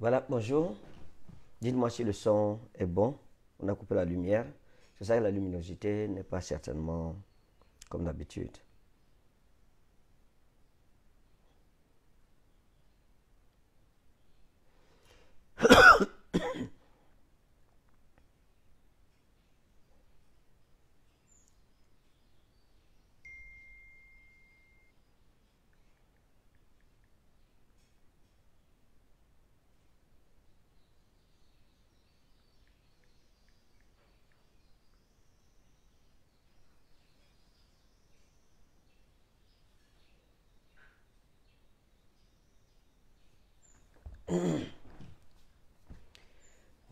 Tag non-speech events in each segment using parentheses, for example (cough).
Voilà, bonjour. Dites-moi si le son est bon. On a coupé la lumière. C'est ça que la luminosité n'est pas certainement comme d'habitude.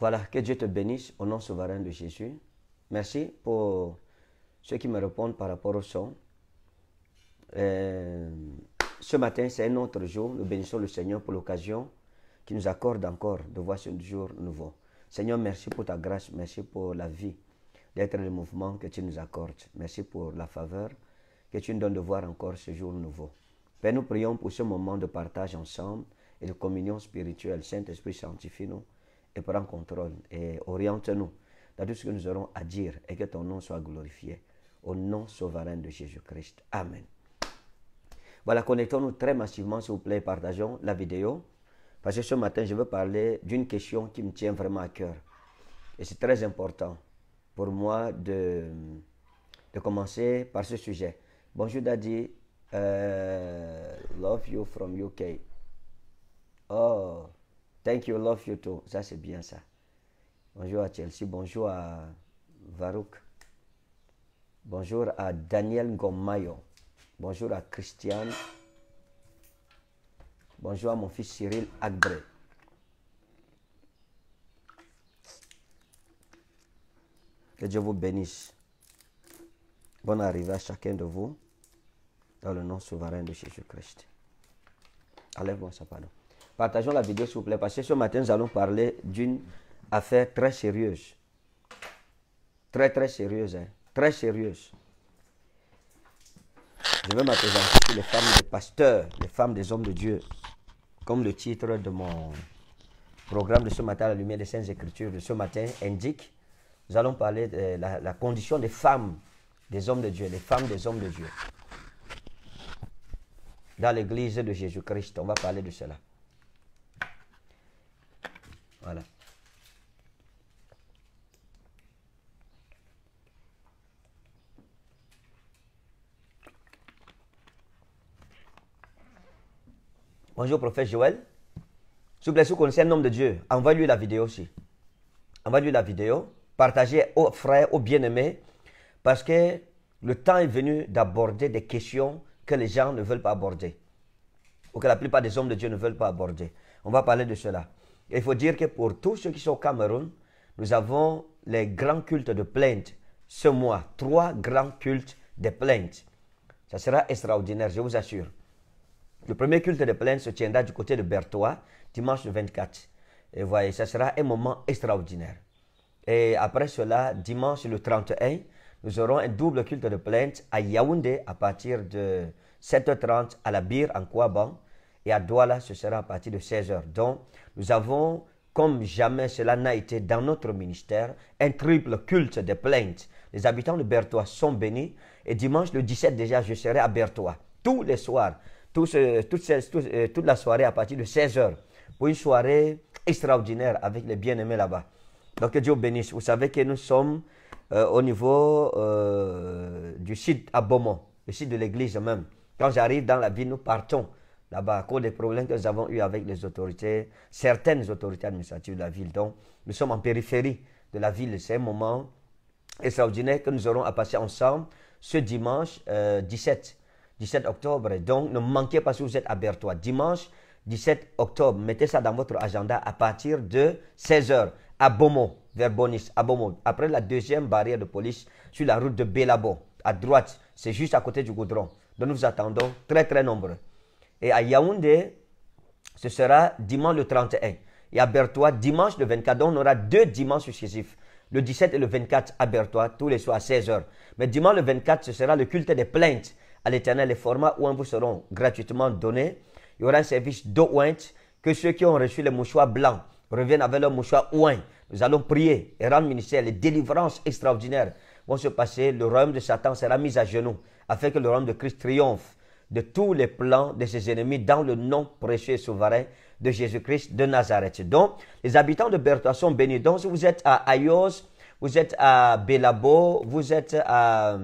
Voilà, que Dieu te bénisse au nom souverain de Jésus. Merci pour ceux qui me répondent par rapport au son. Euh, ce matin, c'est un autre jour. Nous bénissons le Seigneur pour l'occasion qui nous accorde encore de voir ce jour nouveau. Seigneur, merci pour ta grâce, merci pour la vie d'être le mouvement que tu nous accordes. Merci pour la faveur que tu nous donnes de voir encore ce jour nouveau. Père, nous prions pour ce moment de partage ensemble et de communion spirituelle. Saint-Esprit, sanctifie-nous et prends contrôle et oriente-nous dans tout ce que nous aurons à dire et que ton nom soit glorifié au nom souverain de Jésus-Christ. Amen. Voilà, connectons-nous très massivement, s'il vous plaît, partageons la vidéo. Parce que ce matin, je veux parler d'une question qui me tient vraiment à cœur. Et c'est très important pour moi de, de commencer par ce sujet. Bonjour Daddy, euh, love you from UK. Oh, Thank you, love you too. Ça, c'est bien ça. Bonjour à Chelsea, bonjour à Varouk. Bonjour à Daniel Gomayo. Bonjour à Christiane. Bonjour à mon fils Cyril Agbre. Que Dieu vous bénisse. Bonne arrivée à chacun de vous dans le nom souverain de Jésus-Christ. Allez, moi ça, pardon. Partageons la vidéo, s'il vous plaît, parce que ce matin, nous allons parler d'une affaire très sérieuse. Très, très sérieuse. Hein? Très sérieuse. Je vais m'apprécier sur les femmes des pasteurs, les femmes des hommes de Dieu, comme le titre de mon programme de ce matin, la lumière des Saintes Écritures de ce matin, indique. Nous allons parler de la, la condition des femmes, des hommes de Dieu, les femmes des hommes de Dieu. Dans l'église de Jésus-Christ, on va parler de cela. Voilà. Bonjour, prophète Joël. S'il vous plaît, si vous connaissez un homme de Dieu, envoie-lui la vidéo aussi. Envoie-lui la vidéo. Partagez aux frères, aux bien-aimés, parce que le temps est venu d'aborder des questions que les gens ne veulent pas aborder, ou que la plupart des hommes de Dieu ne veulent pas aborder. On va parler de cela. Il faut dire que pour tous ceux qui sont au Cameroun, nous avons les grands cultes de plainte. Ce mois, trois grands cultes de plaintes Ça sera extraordinaire, je vous assure. Le premier culte de plainte se tiendra du côté de Bertoua, dimanche 24. Et voyez, ça sera un moment extraordinaire. Et après cela, dimanche le 31, nous aurons un double culte de plainte à Yaoundé à partir de 7h30 à la Bire en Kouaban et à Douala, ce sera à partir de 16h. Donc, nous avons, comme jamais cela n'a été dans notre ministère, un triple culte de plaintes. Les habitants de Bertois sont bénis et dimanche le 17 déjà, je serai à Bertois tous les soirs, euh, toute, la soirée à partir de 16h pour une soirée extraordinaire avec les bien-aimés là-bas. Donc Dieu bénisse. Vous savez que nous sommes euh, au niveau euh, du site à Beaumont, le site de l'église même. Quand j'arrive dans la ville, nous partons là-bas à cause des problèmes que nous avons eus avec les autorités, certaines autorités administratives de la ville. Donc, nous sommes en périphérie de la ville. C'est un moment extraordinaire que nous aurons à passer ensemble ce dimanche 17, euh, 17 octobre. Donc, ne manquez pas si vous êtes à Bertois. Dimanche 17 octobre, mettez ça dans votre agenda à partir de 16h à Beaumont, vers Bonis, à Beaumont. Après la deuxième barrière de police sur la route de Bélabo, à droite, c'est juste à côté du goudron. Donc, nous vous attendons très, très nombreux. Et à Yaoundé, ce sera dimanche le 31. Et à Bertois, dimanche le 24. Donc, on aura deux dimanches successifs. Le 17 et le 24 à Bertois, tous les soirs à 16h. Mais dimanche le 24, ce sera le culte des plaintes à l'éternel, les formats où on vous seront gratuitement donnés. Il y aura un service d'eau que ceux qui ont reçu les mouchoirs blancs reviennent avec leur mouchoir ouin. Nous allons prier et rendre ministère. Les délivrances extraordinaires vont se passer. Le royaume de Satan sera mis à genoux afin que le royaume de Christ triomphe de tous les plans de ses ennemis dans le nom précieux et souverain de Jésus-Christ de Nazareth. Donc, les habitants de Berthois sont bénis. Donc, si vous êtes à Ayos, vous êtes à Belabo, vous êtes à,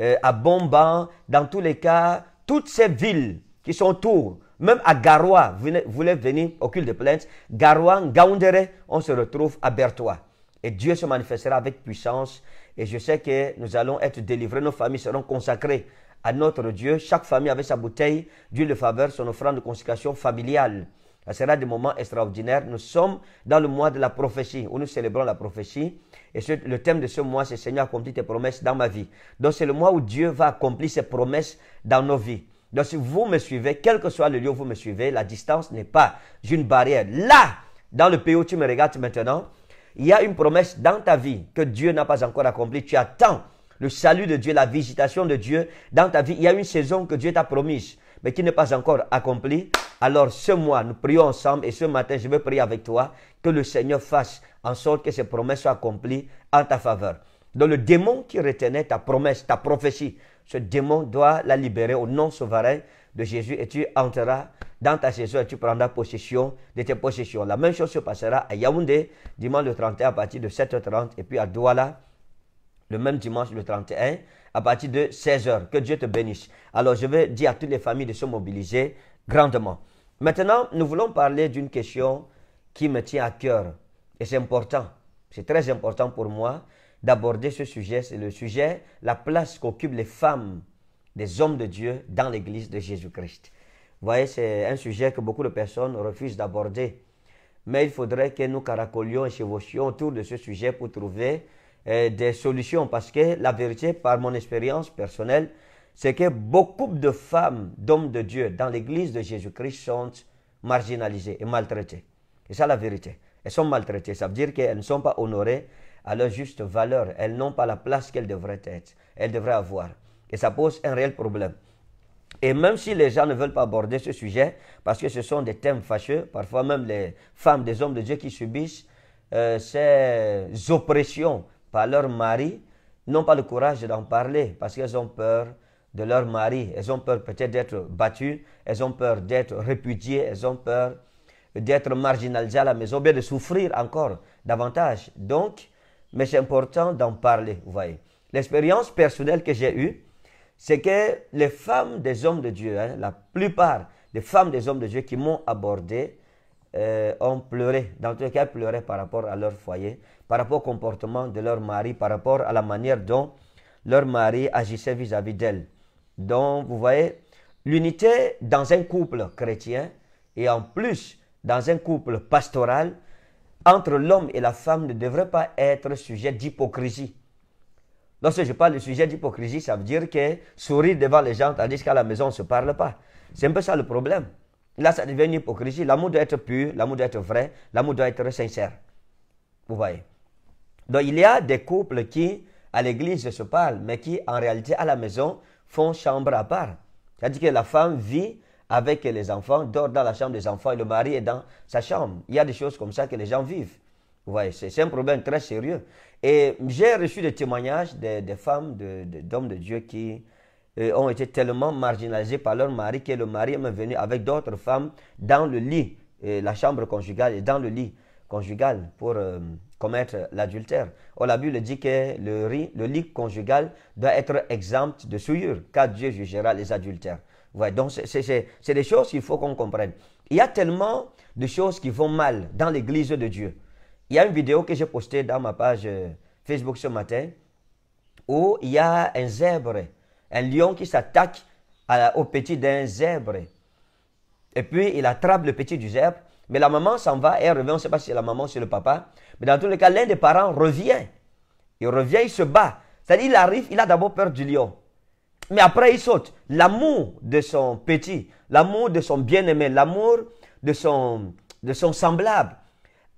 euh, dans tous les cas, toutes ces villes qui sont autour, même à Garoua, vous voulez venir au de plainte, Garoua, Gaoundéré, on se retrouve à Berthois. Et Dieu se manifestera avec puissance. Et je sais que nous allons être délivrés, nos familles seront consacrées à notre Dieu. Chaque famille avait sa bouteille d'huile de faveur, son offrande de consécration familiale. Ce sera des moments extraordinaires. Nous sommes dans le mois de la prophétie, où nous célébrons la prophétie. Et le thème de ce mois, c'est Seigneur, accomplis tes promesses dans ma vie. Donc c'est le mois où Dieu va accomplir ses promesses dans nos vies. Donc si vous me suivez, quel que soit le lieu où vous me suivez, la distance n'est pas une barrière. Là, dans le pays où tu me regardes maintenant, il y a une promesse dans ta vie que Dieu n'a pas encore accomplie. Tu attends le salut de Dieu, la visitation de Dieu dans ta vie. Il y a une saison que Dieu t'a promise, mais qui n'est pas encore accomplie. Alors ce mois, nous prions ensemble et ce matin, je veux prier avec toi que le Seigneur fasse en sorte que ses promesses soient accomplies en ta faveur. Donc le démon qui retenait ta promesse, ta prophétie, ce démon doit la libérer au nom souverain de Jésus et tu entreras dans ta saison et tu prendras possession de tes possessions. La même chose se passera à Yaoundé dimanche le 31 à partir de 7h30 et puis à Douala le même dimanche, le 31, à partir de 16h. Que Dieu te bénisse. Alors, je vais dire à toutes les familles de se mobiliser grandement. Maintenant, nous voulons parler d'une question qui me tient à cœur. Et c'est important. C'est très important pour moi d'aborder ce sujet. C'est le sujet, la place qu'occupent les femmes des hommes de Dieu dans l'Église de Jésus-Christ. Vous voyez, c'est un sujet que beaucoup de personnes refusent d'aborder. Mais il faudrait que nous caracolions et chevauchions autour de ce sujet pour trouver des solutions parce que la vérité, par mon expérience personnelle, c'est que beaucoup de femmes, d'hommes de Dieu dans l'Église de Jésus-Christ sont marginalisées et maltraitées. Et ça, la vérité. Elles sont maltraitées. Ça veut dire qu'elles ne sont pas honorées à leur juste valeur. Elles n'ont pas la place qu'elles devraient être, elles devraient avoir. Et ça pose un réel problème. Et même si les gens ne veulent pas aborder ce sujet, parce que ce sont des thèmes fâcheux, parfois même les femmes des hommes de Dieu qui subissent euh, ces oppressions par leur mari n'ont pas le courage d'en parler parce qu'elles ont peur de leur mari. Elles ont peur peut-être d'être battues, elles ont peur d'être répudiées, elles ont peur d'être marginalisées à la maison, bien de souffrir encore davantage. Donc, mais c'est important d'en parler, vous voyez. L'expérience personnelle que j'ai eue, c'est que les femmes des hommes de Dieu, hein, la plupart des femmes des hommes de Dieu qui m'ont abordé, euh, ont pleuré, dans tous les cas, pleuraient par rapport à leur foyer par rapport au comportement de leur mari, par rapport à la manière dont leur mari agissait vis-à-vis d'elle. Donc, vous voyez, l'unité dans un couple chrétien et en plus dans un couple pastoral entre l'homme et la femme ne devrait pas être sujet d'hypocrisie. Lorsque je parle de sujet d'hypocrisie, ça veut dire que sourire devant les gens tandis qu'à la maison on ne se parle pas. C'est un peu ça le problème. Là, ça devient une hypocrisie. L'amour doit être pur, l'amour doit être vrai, l'amour doit être sincère. Vous voyez donc, il y a des couples qui, à l'église, se parlent, mais qui, en réalité, à la maison, font chambre à part. C'est-à-dire que la femme vit avec les enfants, dort dans la chambre des enfants et le mari est dans sa chambre. Il y a des choses comme ça que les gens vivent. Vous voyez, c'est un problème très sérieux. Et j'ai reçu des témoignages des, femmes, d'hommes de, Dieu qui euh, ont été tellement marginalisés par leur mari que le mari est venu avec d'autres femmes dans le lit, euh, la chambre conjugale et dans le lit conjugal pour... Euh, commettre l'adultère. On oh, la Bible dit que le, le lit conjugal doit être exempt de souillure, car Dieu jugera les adultères. Ouais, donc, c'est des choses qu'il faut qu'on comprenne. Il y a tellement de choses qui vont mal dans l'Église de Dieu. Il y a une vidéo que j'ai postée dans ma page euh, Facebook ce matin, où il y a un zèbre, un lion qui s'attaque au petit d'un zèbre. Et puis, il attrape le petit du zèbre mais la maman s'en va, elle revient, on ne sait pas si c'est la maman ou si c'est le papa. Mais dans tous les cas, l'un des parents revient. Il revient, il se bat. C'est-à-dire, il arrive, il a d'abord peur du lion. Mais après, il saute. L'amour de son petit, l'amour de son bien-aimé, l'amour de son, de son semblable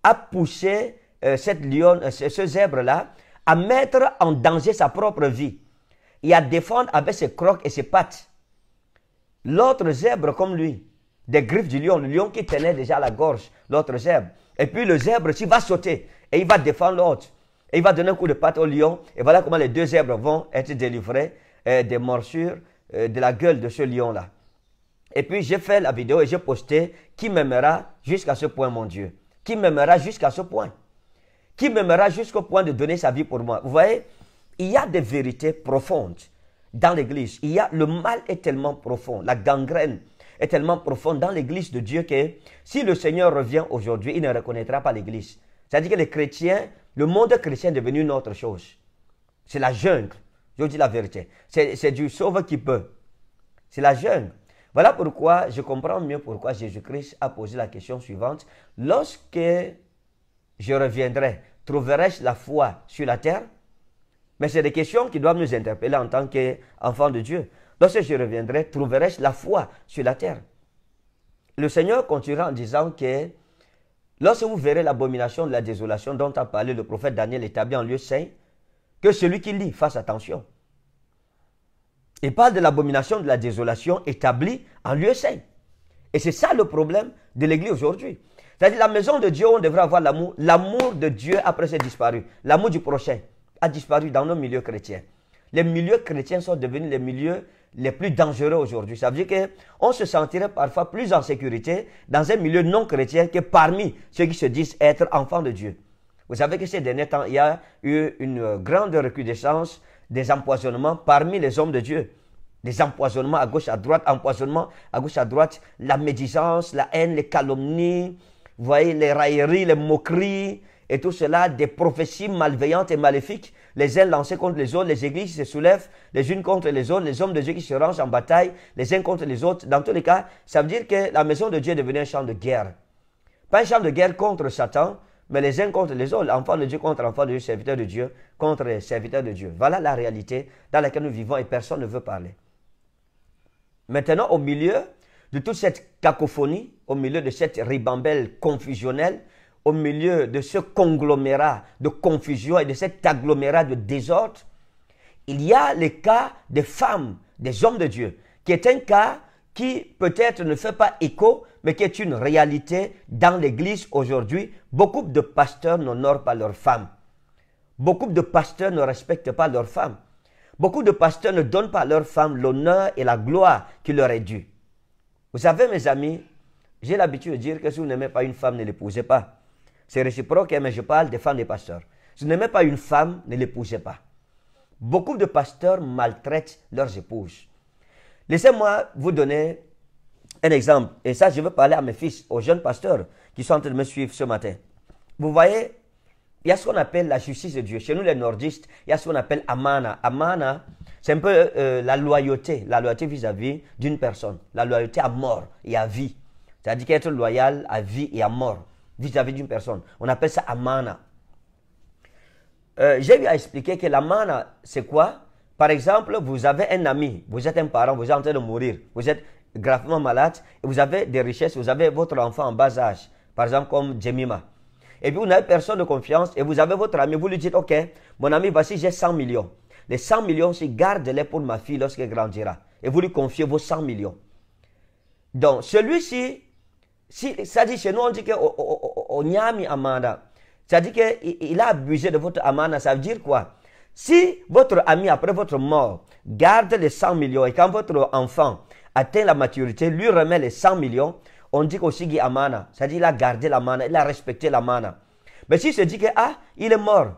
a poussé euh, cette lionne, euh, ce zèbre-là à mettre en danger sa propre vie et à défendre avec ses crocs et ses pattes. L'autre zèbre comme lui, des griffes du lion, le lion qui tenait déjà la gorge, l'autre zèbre. Et puis le zèbre, tu va sauter et il va défendre l'autre. Et il va donner un coup de patte au lion. Et voilà comment les deux zèbres vont être délivrés euh, des morsures euh, de la gueule de ce lion-là. Et puis j'ai fait la vidéo et j'ai posté Qui m'aimera jusqu'à ce point, mon Dieu Qui m'aimera jusqu'à ce point Qui m'aimera jusqu'au point de donner sa vie pour moi Vous voyez, il y a des vérités profondes dans l'Église. Il y a le mal est tellement profond, la gangrène est tellement profonde dans l'église de Dieu que si le Seigneur revient aujourd'hui, il ne reconnaîtra pas l'église. C'est-à-dire que les chrétiens, le monde chrétien est devenu une autre chose. C'est la jungle. Je vous dis la vérité. C'est du sauve qui peut. C'est la jungle. Voilà pourquoi je comprends mieux pourquoi Jésus-Christ a posé la question suivante. Lorsque je reviendrai, trouverai-je la foi sur la terre Mais c'est des questions qui doivent nous interpeller en tant qu'enfants de Dieu. Lorsque je reviendrai, trouverai-je la foi sur la terre Le Seigneur continuera en disant que lorsque vous verrez l'abomination de la désolation dont a parlé le prophète Daniel établi en lieu saint, que celui qui lit fasse attention. Il parle de l'abomination de la désolation établie en lieu saint. Et c'est ça le problème de l'Église aujourd'hui. C'est-à-dire la maison de Dieu, on devrait avoir l'amour. L'amour de Dieu après c'est disparu. L'amour du prochain a disparu dans nos milieux chrétiens. Les milieux chrétiens sont devenus les milieux les plus dangereux aujourd'hui. Ça veut dire qu'on se sentirait parfois plus en sécurité dans un milieu non chrétien que parmi ceux qui se disent être enfants de Dieu. Vous savez que ces derniers temps, il y a eu une grande recrudescence des empoisonnements parmi les hommes de Dieu. Des empoisonnements à gauche, à droite, empoisonnements à gauche, à droite, la médisance, la haine, les calomnies, vous voyez, les railleries, les moqueries, et tout cela, des prophéties malveillantes et maléfiques les uns lancés contre les autres, les églises se soulèvent les unes contre les autres, les hommes de Dieu qui se rangent en bataille, les uns contre les autres. Dans tous les cas, ça veut dire que la maison de Dieu est devenue un champ de guerre. Pas un champ de guerre contre Satan, mais les uns contre les autres, enfants de Dieu contre enfants de Dieu, serviteurs de Dieu contre serviteurs de Dieu. Voilà la réalité dans laquelle nous vivons et personne ne veut parler. Maintenant, au milieu de toute cette cacophonie, au milieu de cette ribambelle confusionnelle, au milieu de ce conglomérat de confusion et de cet agglomérat de désordre, il y a le cas des femmes, des hommes de Dieu, qui est un cas qui peut-être ne fait pas écho, mais qui est une réalité dans l'Église aujourd'hui. Beaucoup de pasteurs n'honorent pas leurs femmes. Beaucoup de pasteurs ne respectent pas leurs femmes. Beaucoup de pasteurs ne donnent pas à leurs femmes l'honneur et la gloire qui leur est due. Vous savez, mes amis, j'ai l'habitude de dire que si vous n'aimez pas une femme, ne l'épousez pas. C'est réciproque, hein, mais je parle des femmes des pasteurs. Si vous n'aimez pas une femme, ne l'épousez pas. Beaucoup de pasteurs maltraitent leurs épouses. Laissez-moi vous donner un exemple. Et ça, je veux parler à mes fils, aux jeunes pasteurs qui sont en train de me suivre ce matin. Vous voyez, il y a ce qu'on appelle la justice de Dieu. Chez nous, les nordistes, il y a ce qu'on appelle amana. Amana, c'est un peu euh, la loyauté, la loyauté vis-à-vis d'une personne, la loyauté à mort et à vie. C'est-à-dire qu'être loyal à vie et à mort vis-à-vis d'une personne. On appelle ça amana. Euh, j'ai eu à expliquer que l'amana, c'est quoi Par exemple, vous avez un ami, vous êtes un parent, vous êtes en train de mourir, vous êtes gravement malade, et vous avez des richesses, vous avez votre enfant en bas âge, par exemple comme Jemima. Et puis vous n'avez personne de confiance, et vous avez votre ami, vous lui dites, ok, mon ami, voici, j'ai 100 millions. Les 100 millions, si garde-les pour ma fille lorsqu'elle grandira. Et vous lui confiez vos 100 millions. Donc, celui-ci, si, ça dit chez nous, on dit que... Oh, oh, oh, onyami amana, c'est-à-dire qu'il a abusé de votre amana, ça veut dire quoi Si votre ami, après votre mort, garde les 100 millions et quand votre enfant atteint la maturité, lui remet les 100 millions, on dit qu'aussi amana, c'est-à-dire qu'il a gardé l'amana, il a respecté l'amana. Mais si se dit que, ah, il est mort,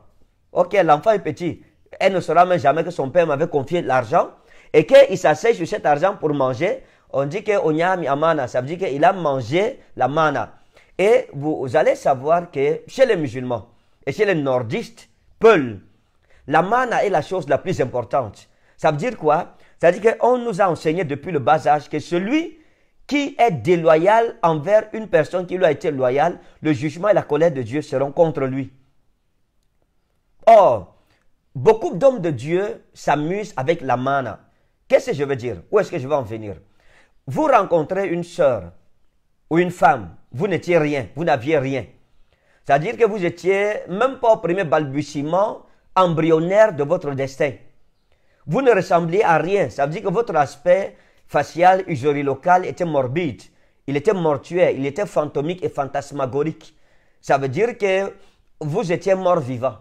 ok, l'enfant est petit, elle ne saura même jamais que son père m'avait confié l'argent et qu'il s'assèche sur cet argent pour manger, on dit que amana, ça veut dire qu'il a mangé la mana. Et vous allez savoir que chez les musulmans et chez les nordistes, Peul, la mana est la chose la plus importante. Ça veut dire quoi Ça veut dire qu'on nous a enseigné depuis le bas âge que celui qui est déloyal envers une personne qui lui a été loyale, le jugement et la colère de Dieu seront contre lui. Or, beaucoup d'hommes de Dieu s'amusent avec la mana. Qu'est-ce que je veux dire Où est-ce que je veux en venir Vous rencontrez une sœur ou une femme, vous n'étiez rien, vous n'aviez rien. C'est-à-dire que vous étiez même pas au premier balbutiement embryonnaire de votre destin. Vous ne ressembliez à rien. Ça veut dire que votre aspect facial usurilocal était morbide. Il était mortuaire, il était fantomique et fantasmagorique. Ça veut dire que vous étiez mort vivant.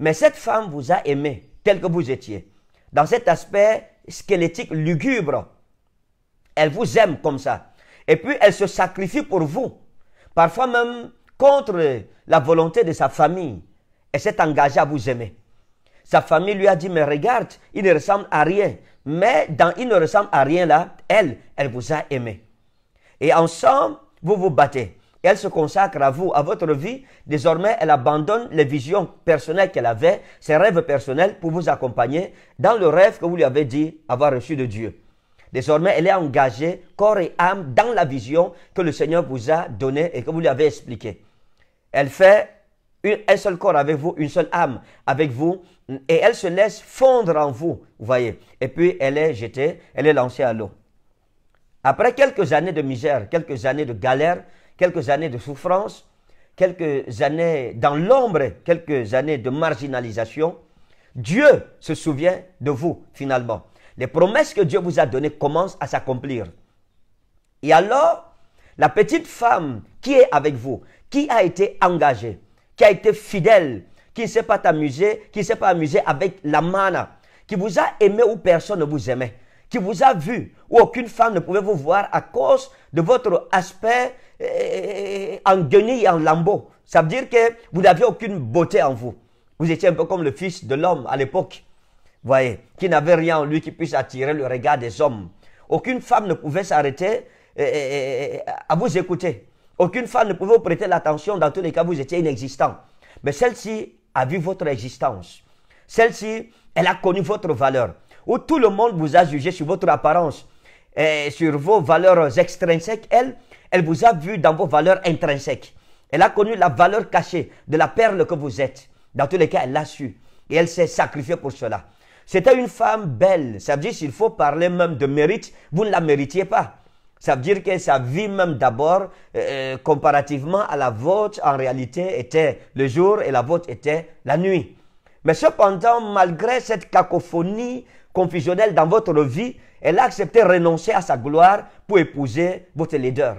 Mais cette femme vous a aimé tel que vous étiez. Dans cet aspect squelettique lugubre, elle vous aime comme ça. Et puis elle se sacrifie pour vous, parfois même contre la volonté de sa famille. Elle s'est engagée à vous aimer. Sa famille lui a dit, mais regarde, il ne ressemble à rien. Mais dans il ne ressemble à rien là, elle, elle vous a aimé. Et ensemble, vous vous battez. elle se consacre à vous, à votre vie. Désormais, elle abandonne les visions personnelles qu'elle avait, ses rêves personnels pour vous accompagner dans le rêve que vous lui avez dit avoir reçu de Dieu. Désormais, elle est engagée corps et âme dans la vision que le Seigneur vous a donnée et que vous lui avez expliquée. Elle fait une, un seul corps avec vous, une seule âme avec vous, et elle se laisse fondre en vous, vous voyez. Et puis elle est jetée, elle est lancée à l'eau. Après quelques années de misère, quelques années de galère, quelques années de souffrance, quelques années dans l'ombre, quelques années de marginalisation, Dieu se souvient de vous finalement. Les promesses que Dieu vous a données commencent à s'accomplir. Et alors, la petite femme qui est avec vous, qui a été engagée, qui a été fidèle, qui ne s'est pas amusée, qui ne s'est pas amusée avec la mana, qui vous a aimé où personne ne vous aimait, qui vous a vu où aucune femme ne pouvait vous voir à cause de votre aspect eh, eh, eh, en guenille en lambeau. Ça veut dire que vous n'aviez aucune beauté en vous. Vous étiez un peu comme le fils de l'homme à l'époque voyez, qui n'avait rien en lui qui puisse attirer le regard des hommes. Aucune femme ne pouvait s'arrêter à vous écouter. Aucune femme ne pouvait vous prêter l'attention. Dans tous les cas, vous étiez inexistant. Mais celle-ci a vu votre existence. Celle-ci, elle a connu votre valeur. Où tout le monde vous a jugé sur votre apparence, et sur vos valeurs extrinsèques. Elle, elle vous a vu dans vos valeurs intrinsèques. Elle a connu la valeur cachée de la perle que vous êtes. Dans tous les cas, elle l'a su. Et elle s'est sacrifiée pour cela. C'était une femme belle. Ça veut dire s'il faut parler même de mérite, vous ne la méritiez pas. Ça veut dire que sa vie même d'abord, euh, euh, comparativement à la vôtre, en réalité était le jour et la vôtre était la nuit. Mais cependant, malgré cette cacophonie confusionnelle dans votre vie, elle a accepté renoncer à sa gloire pour épouser votre leader.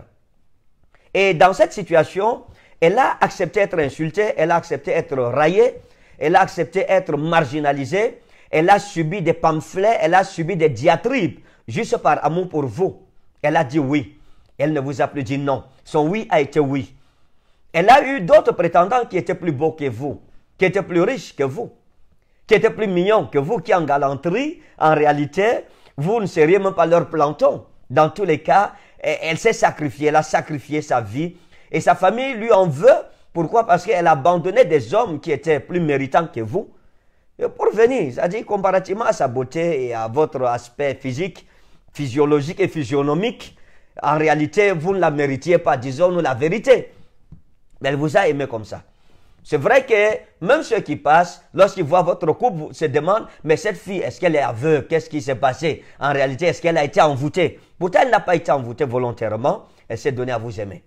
Et dans cette situation, elle a accepté être insultée, elle a accepté être raillée, elle a accepté être marginalisée, elle a subi des pamphlets, elle a subi des diatribes, juste par amour pour vous. Elle a dit oui. Elle ne vous a plus dit non. Son oui a été oui. Elle a eu d'autres prétendants qui étaient plus beaux que vous, qui étaient plus riches que vous, qui étaient plus mignons que vous, qui en galanterie, en réalité, vous ne seriez même pas leur planton. Dans tous les cas, elle s'est sacrifiée, elle a sacrifié sa vie et sa famille lui en veut. Pourquoi Parce qu'elle a abandonné des hommes qui étaient plus méritants que vous. Euh, pour venir. C'est-à-dire, comparativement à sa beauté et à votre aspect physique, physiologique et physionomique, en réalité, vous ne la méritiez pas, disons-nous la vérité. Mais elle vous a aimé comme ça. C'est vrai que même ceux qui passent, lorsqu'ils voient votre couple, se demandent, mais cette fille, est-ce qu'elle est aveugle Qu'est-ce qui s'est passé En réalité, est-ce qu'elle a été envoûtée Pourtant, elle n'a pas été envoûtée volontairement. Elle s'est donnée à vous aimer.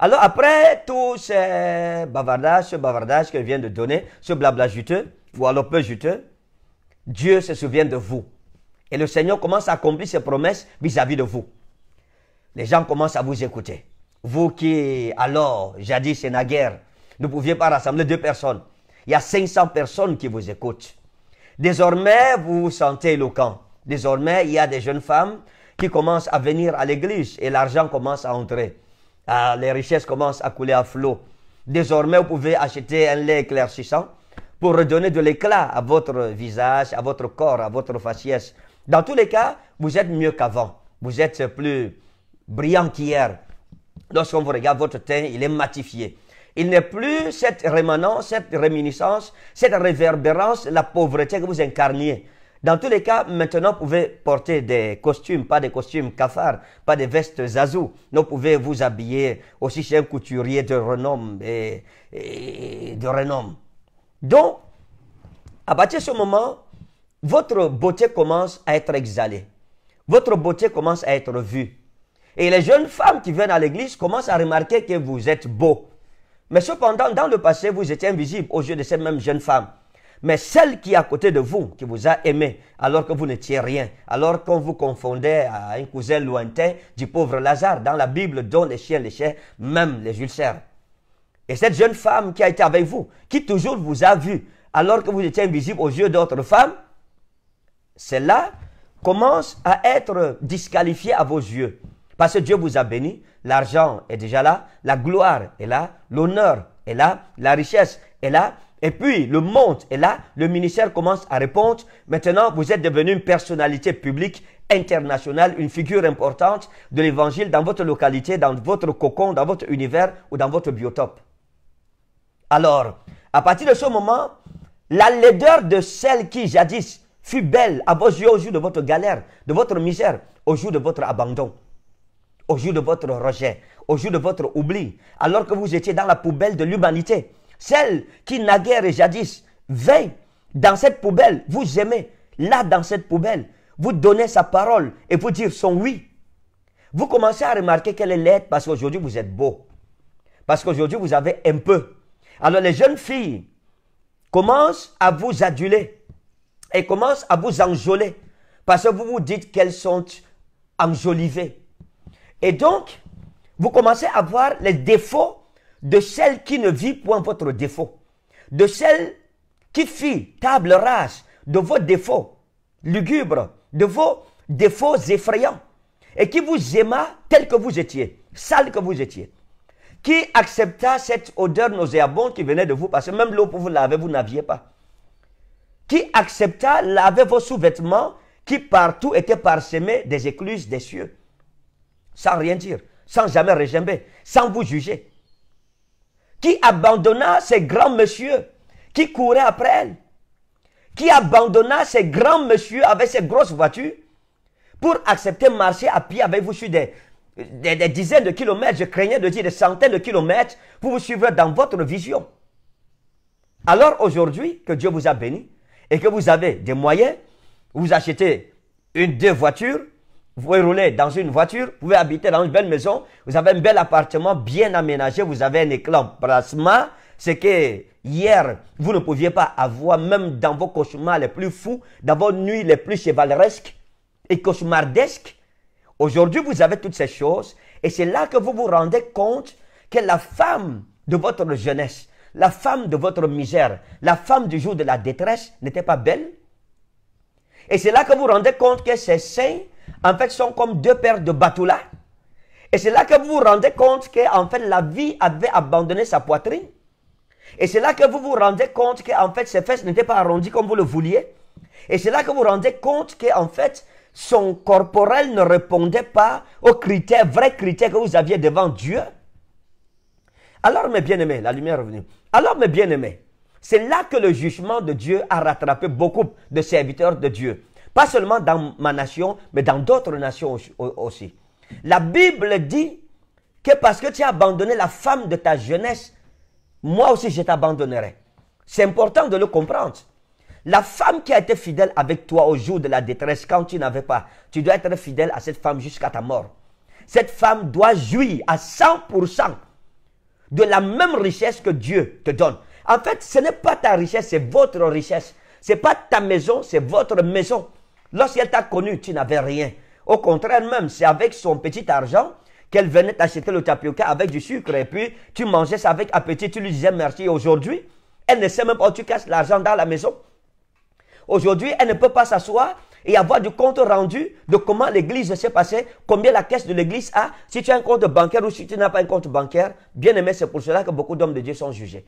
Alors après tout ce bavardage, ce bavardage que vient de donner, ce blabla juteux, ou alors peu juteux, Dieu se souvient de vous. Et le Seigneur commence à accomplir ses promesses vis-à-vis de vous. Les gens commencent à vous écouter. Vous qui, alors, jadis et naguère, ne pouviez pas rassembler deux personnes. Il y a 500 personnes qui vous écoutent. Désormais, vous vous sentez éloquent. Désormais, il y a des jeunes femmes qui commencent à venir à l'église et l'argent commence à entrer. Ah, les richesses commencent à couler à flot. Désormais, vous pouvez acheter un lait éclaircissant pour redonner de l'éclat à votre visage, à votre corps, à votre faciès. Dans tous les cas, vous êtes mieux qu'avant. Vous êtes plus brillant qu'hier. Lorsqu'on vous regarde, votre teint, il est matifié. Il n'est plus cette rémanence, cette réminiscence, cette réverbérance, la pauvreté que vous incarniez. Dans tous les cas, maintenant, vous pouvez porter des costumes, pas des costumes cafards, pas des vestes Donc Vous pouvez vous habiller aussi chez un couturier de renom de renom. Donc, à partir de ce moment, votre beauté commence à être exhalée. Votre beauté commence à être vue. Et les jeunes femmes qui viennent à l'église commencent à remarquer que vous êtes beau. Mais cependant, dans le passé, vous étiez invisible aux yeux de ces mêmes jeunes femmes. Mais celle qui est à côté de vous, qui vous a aimé, alors que vous n'étiez rien, alors qu'on vous confondait à un cousin lointain du pauvre Lazare, dans la Bible, dont les chiens les chiens, même les ulcères. Et cette jeune femme qui a été avec vous, qui toujours vous a vu, alors que vous étiez invisible aux yeux d'autres femmes, celle-là commence à être disqualifiée à vos yeux. Parce que Dieu vous a béni, l'argent est déjà là, la gloire est là, l'honneur est là, la richesse est là, et puis, le monde est là, le ministère commence à répondre. Maintenant, vous êtes devenu une personnalité publique internationale, une figure importante de l'évangile dans votre localité, dans votre cocon, dans votre univers ou dans votre biotope. Alors, à partir de ce moment, la laideur de celle qui jadis fut belle à vos yeux au jour de votre galère, de votre misère, au jour de votre abandon, au jour de votre rejet, au jour de votre oubli, alors que vous étiez dans la poubelle de l'humanité, celle qui naguère et jadis veille dans cette poubelle, vous aimez, là dans cette poubelle, vous donnez sa parole et vous dire son oui. Vous commencez à remarquer qu'elle est laide parce qu'aujourd'hui vous êtes beau. Parce qu'aujourd'hui vous avez un peu. Alors les jeunes filles commencent à vous aduler et commencent à vous enjoler parce que vous vous dites qu'elles sont enjolivées. Et donc, vous commencez à voir les défauts de celle qui ne vit point votre défaut, de celle qui fit table rase de vos défauts lugubres, de vos défauts effrayants, et qui vous aima tel que vous étiez, sale que vous étiez, qui accepta cette odeur nauséabonde qui venait de vous, parce que même l'eau pour vous laver, vous n'aviez pas, qui accepta laver vos sous-vêtements qui partout étaient parsemés des écluses des cieux, sans rien dire, sans jamais réjouir, sans vous juger qui abandonna ces grands messieurs qui couraient après elle, qui abandonna ces grands messieurs avec ses grosses voitures pour accepter marcher à pied avec vous sur des, des dizaines de kilomètres, je craignais de dire des centaines de kilomètres pour vous suivre dans votre vision. Alors aujourd'hui, que Dieu vous a béni et que vous avez des moyens, vous achetez une, deux voitures, vous pouvez rouler dans une voiture, vous pouvez habiter dans une belle maison, vous avez un bel appartement bien aménagé, vous avez un éclat. plasma. Ce que hier, vous ne pouviez pas avoir, même dans vos cauchemars les plus fous, dans vos nuits les plus chevaleresques et cauchemardesques. Aujourd'hui, vous avez toutes ces choses et c'est là que vous vous rendez compte que la femme de votre jeunesse, la femme de votre misère, la femme du jour de la détresse n'était pas belle. Et c'est là que vous vous rendez compte que c'est sain en fait, sont comme deux paires de bateaux Et c'est là que vous vous rendez compte que en fait, la vie avait abandonné sa poitrine. Et c'est là que vous vous rendez compte que en fait, ses fesses n'étaient pas arrondies comme vous le vouliez. Et c'est là que vous vous rendez compte que en fait, son corporel ne répondait pas aux critères, vrais critères que vous aviez devant Dieu. Alors, mes bien-aimés, la lumière est revenue. Alors, mes bien-aimés, c'est là que le jugement de Dieu a rattrapé beaucoup de serviteurs de Dieu. Pas seulement dans ma nation, mais dans d'autres nations aussi. La Bible dit que parce que tu as abandonné la femme de ta jeunesse, moi aussi je t'abandonnerai. C'est important de le comprendre. La femme qui a été fidèle avec toi au jour de la détresse, quand tu n'avais pas, tu dois être fidèle à cette femme jusqu'à ta mort. Cette femme doit jouir à 100% de la même richesse que Dieu te donne. En fait, ce n'est pas ta richesse, c'est votre richesse. Ce n'est pas ta maison, c'est votre maison. Lorsqu'elle t'a connu, tu n'avais rien. Au contraire, même, c'est avec son petit argent qu'elle venait t'acheter le tapioca avec du sucre et puis tu mangeais ça avec appétit, tu lui disais merci. Aujourd'hui, elle ne sait même pas, où tu caches l'argent dans la maison. Aujourd'hui, elle ne peut pas s'asseoir et avoir du compte rendu de comment l'église s'est passée, combien la caisse de l'église a, si tu as un compte bancaire ou si tu n'as pas un compte bancaire. Bien aimé, c'est pour cela que beaucoup d'hommes de Dieu sont jugés.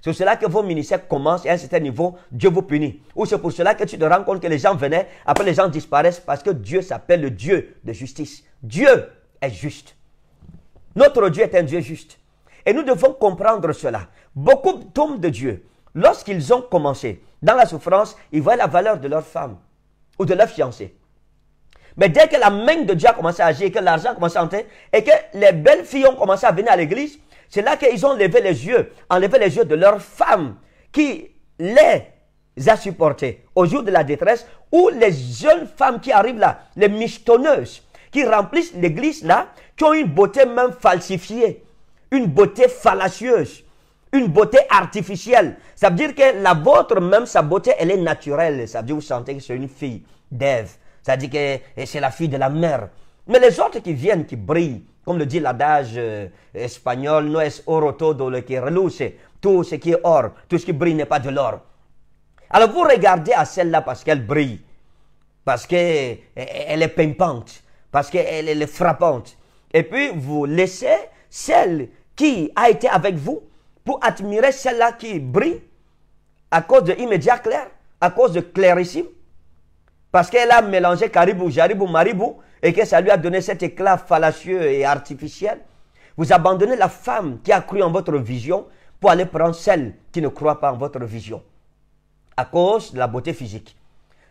C'est pour cela que vos ministères commencent et à un certain niveau, Dieu vous punit. Ou c'est pour cela que tu te rends compte que les gens venaient, après les gens disparaissent parce que Dieu s'appelle le Dieu de justice. Dieu est juste. Notre Dieu est un Dieu juste. Et nous devons comprendre cela. Beaucoup d'hommes de Dieu, lorsqu'ils ont commencé dans la souffrance, ils voient la valeur de leur femme ou de leur fiancé. Mais dès que la main de Dieu a commencé à agir, que l'argent a commencé à entrer, et que les belles filles ont commencé à venir à l'église, c'est là qu'ils ont levé les yeux, enlevé les yeux de leurs femme qui les a supportés au jour de la détresse, ou les jeunes femmes qui arrivent là, les michetonneuses, qui remplissent l'église là, qui ont une beauté même falsifiée, une beauté fallacieuse, une beauté artificielle. Ça veut dire que la vôtre même, sa beauté, elle est naturelle. Ça veut dire que vous sentez que c'est une fille d'Ève. Ça veut dire que eh, c'est la fille de la mère. Mais les autres qui viennent, qui brillent, comme le dit l'adage euh, espagnol, no es oro todo lo que reluce. Tout ce qui est or, tout ce qui brille n'est pas de l'or. Alors vous regardez à celle-là parce qu'elle brille, parce qu'elle euh, est pimpante, parce qu'elle est frappante. Et puis vous laissez celle qui a été avec vous pour admirer celle-là qui brille à cause de immédiat clair, à cause de clairissime, parce qu'elle a mélangé caribou, jaribou, maribou, et que ça lui a donné cet éclat fallacieux et artificiel, vous abandonnez la femme qui a cru en votre vision pour aller prendre celle qui ne croit pas en votre vision, à cause de la beauté physique.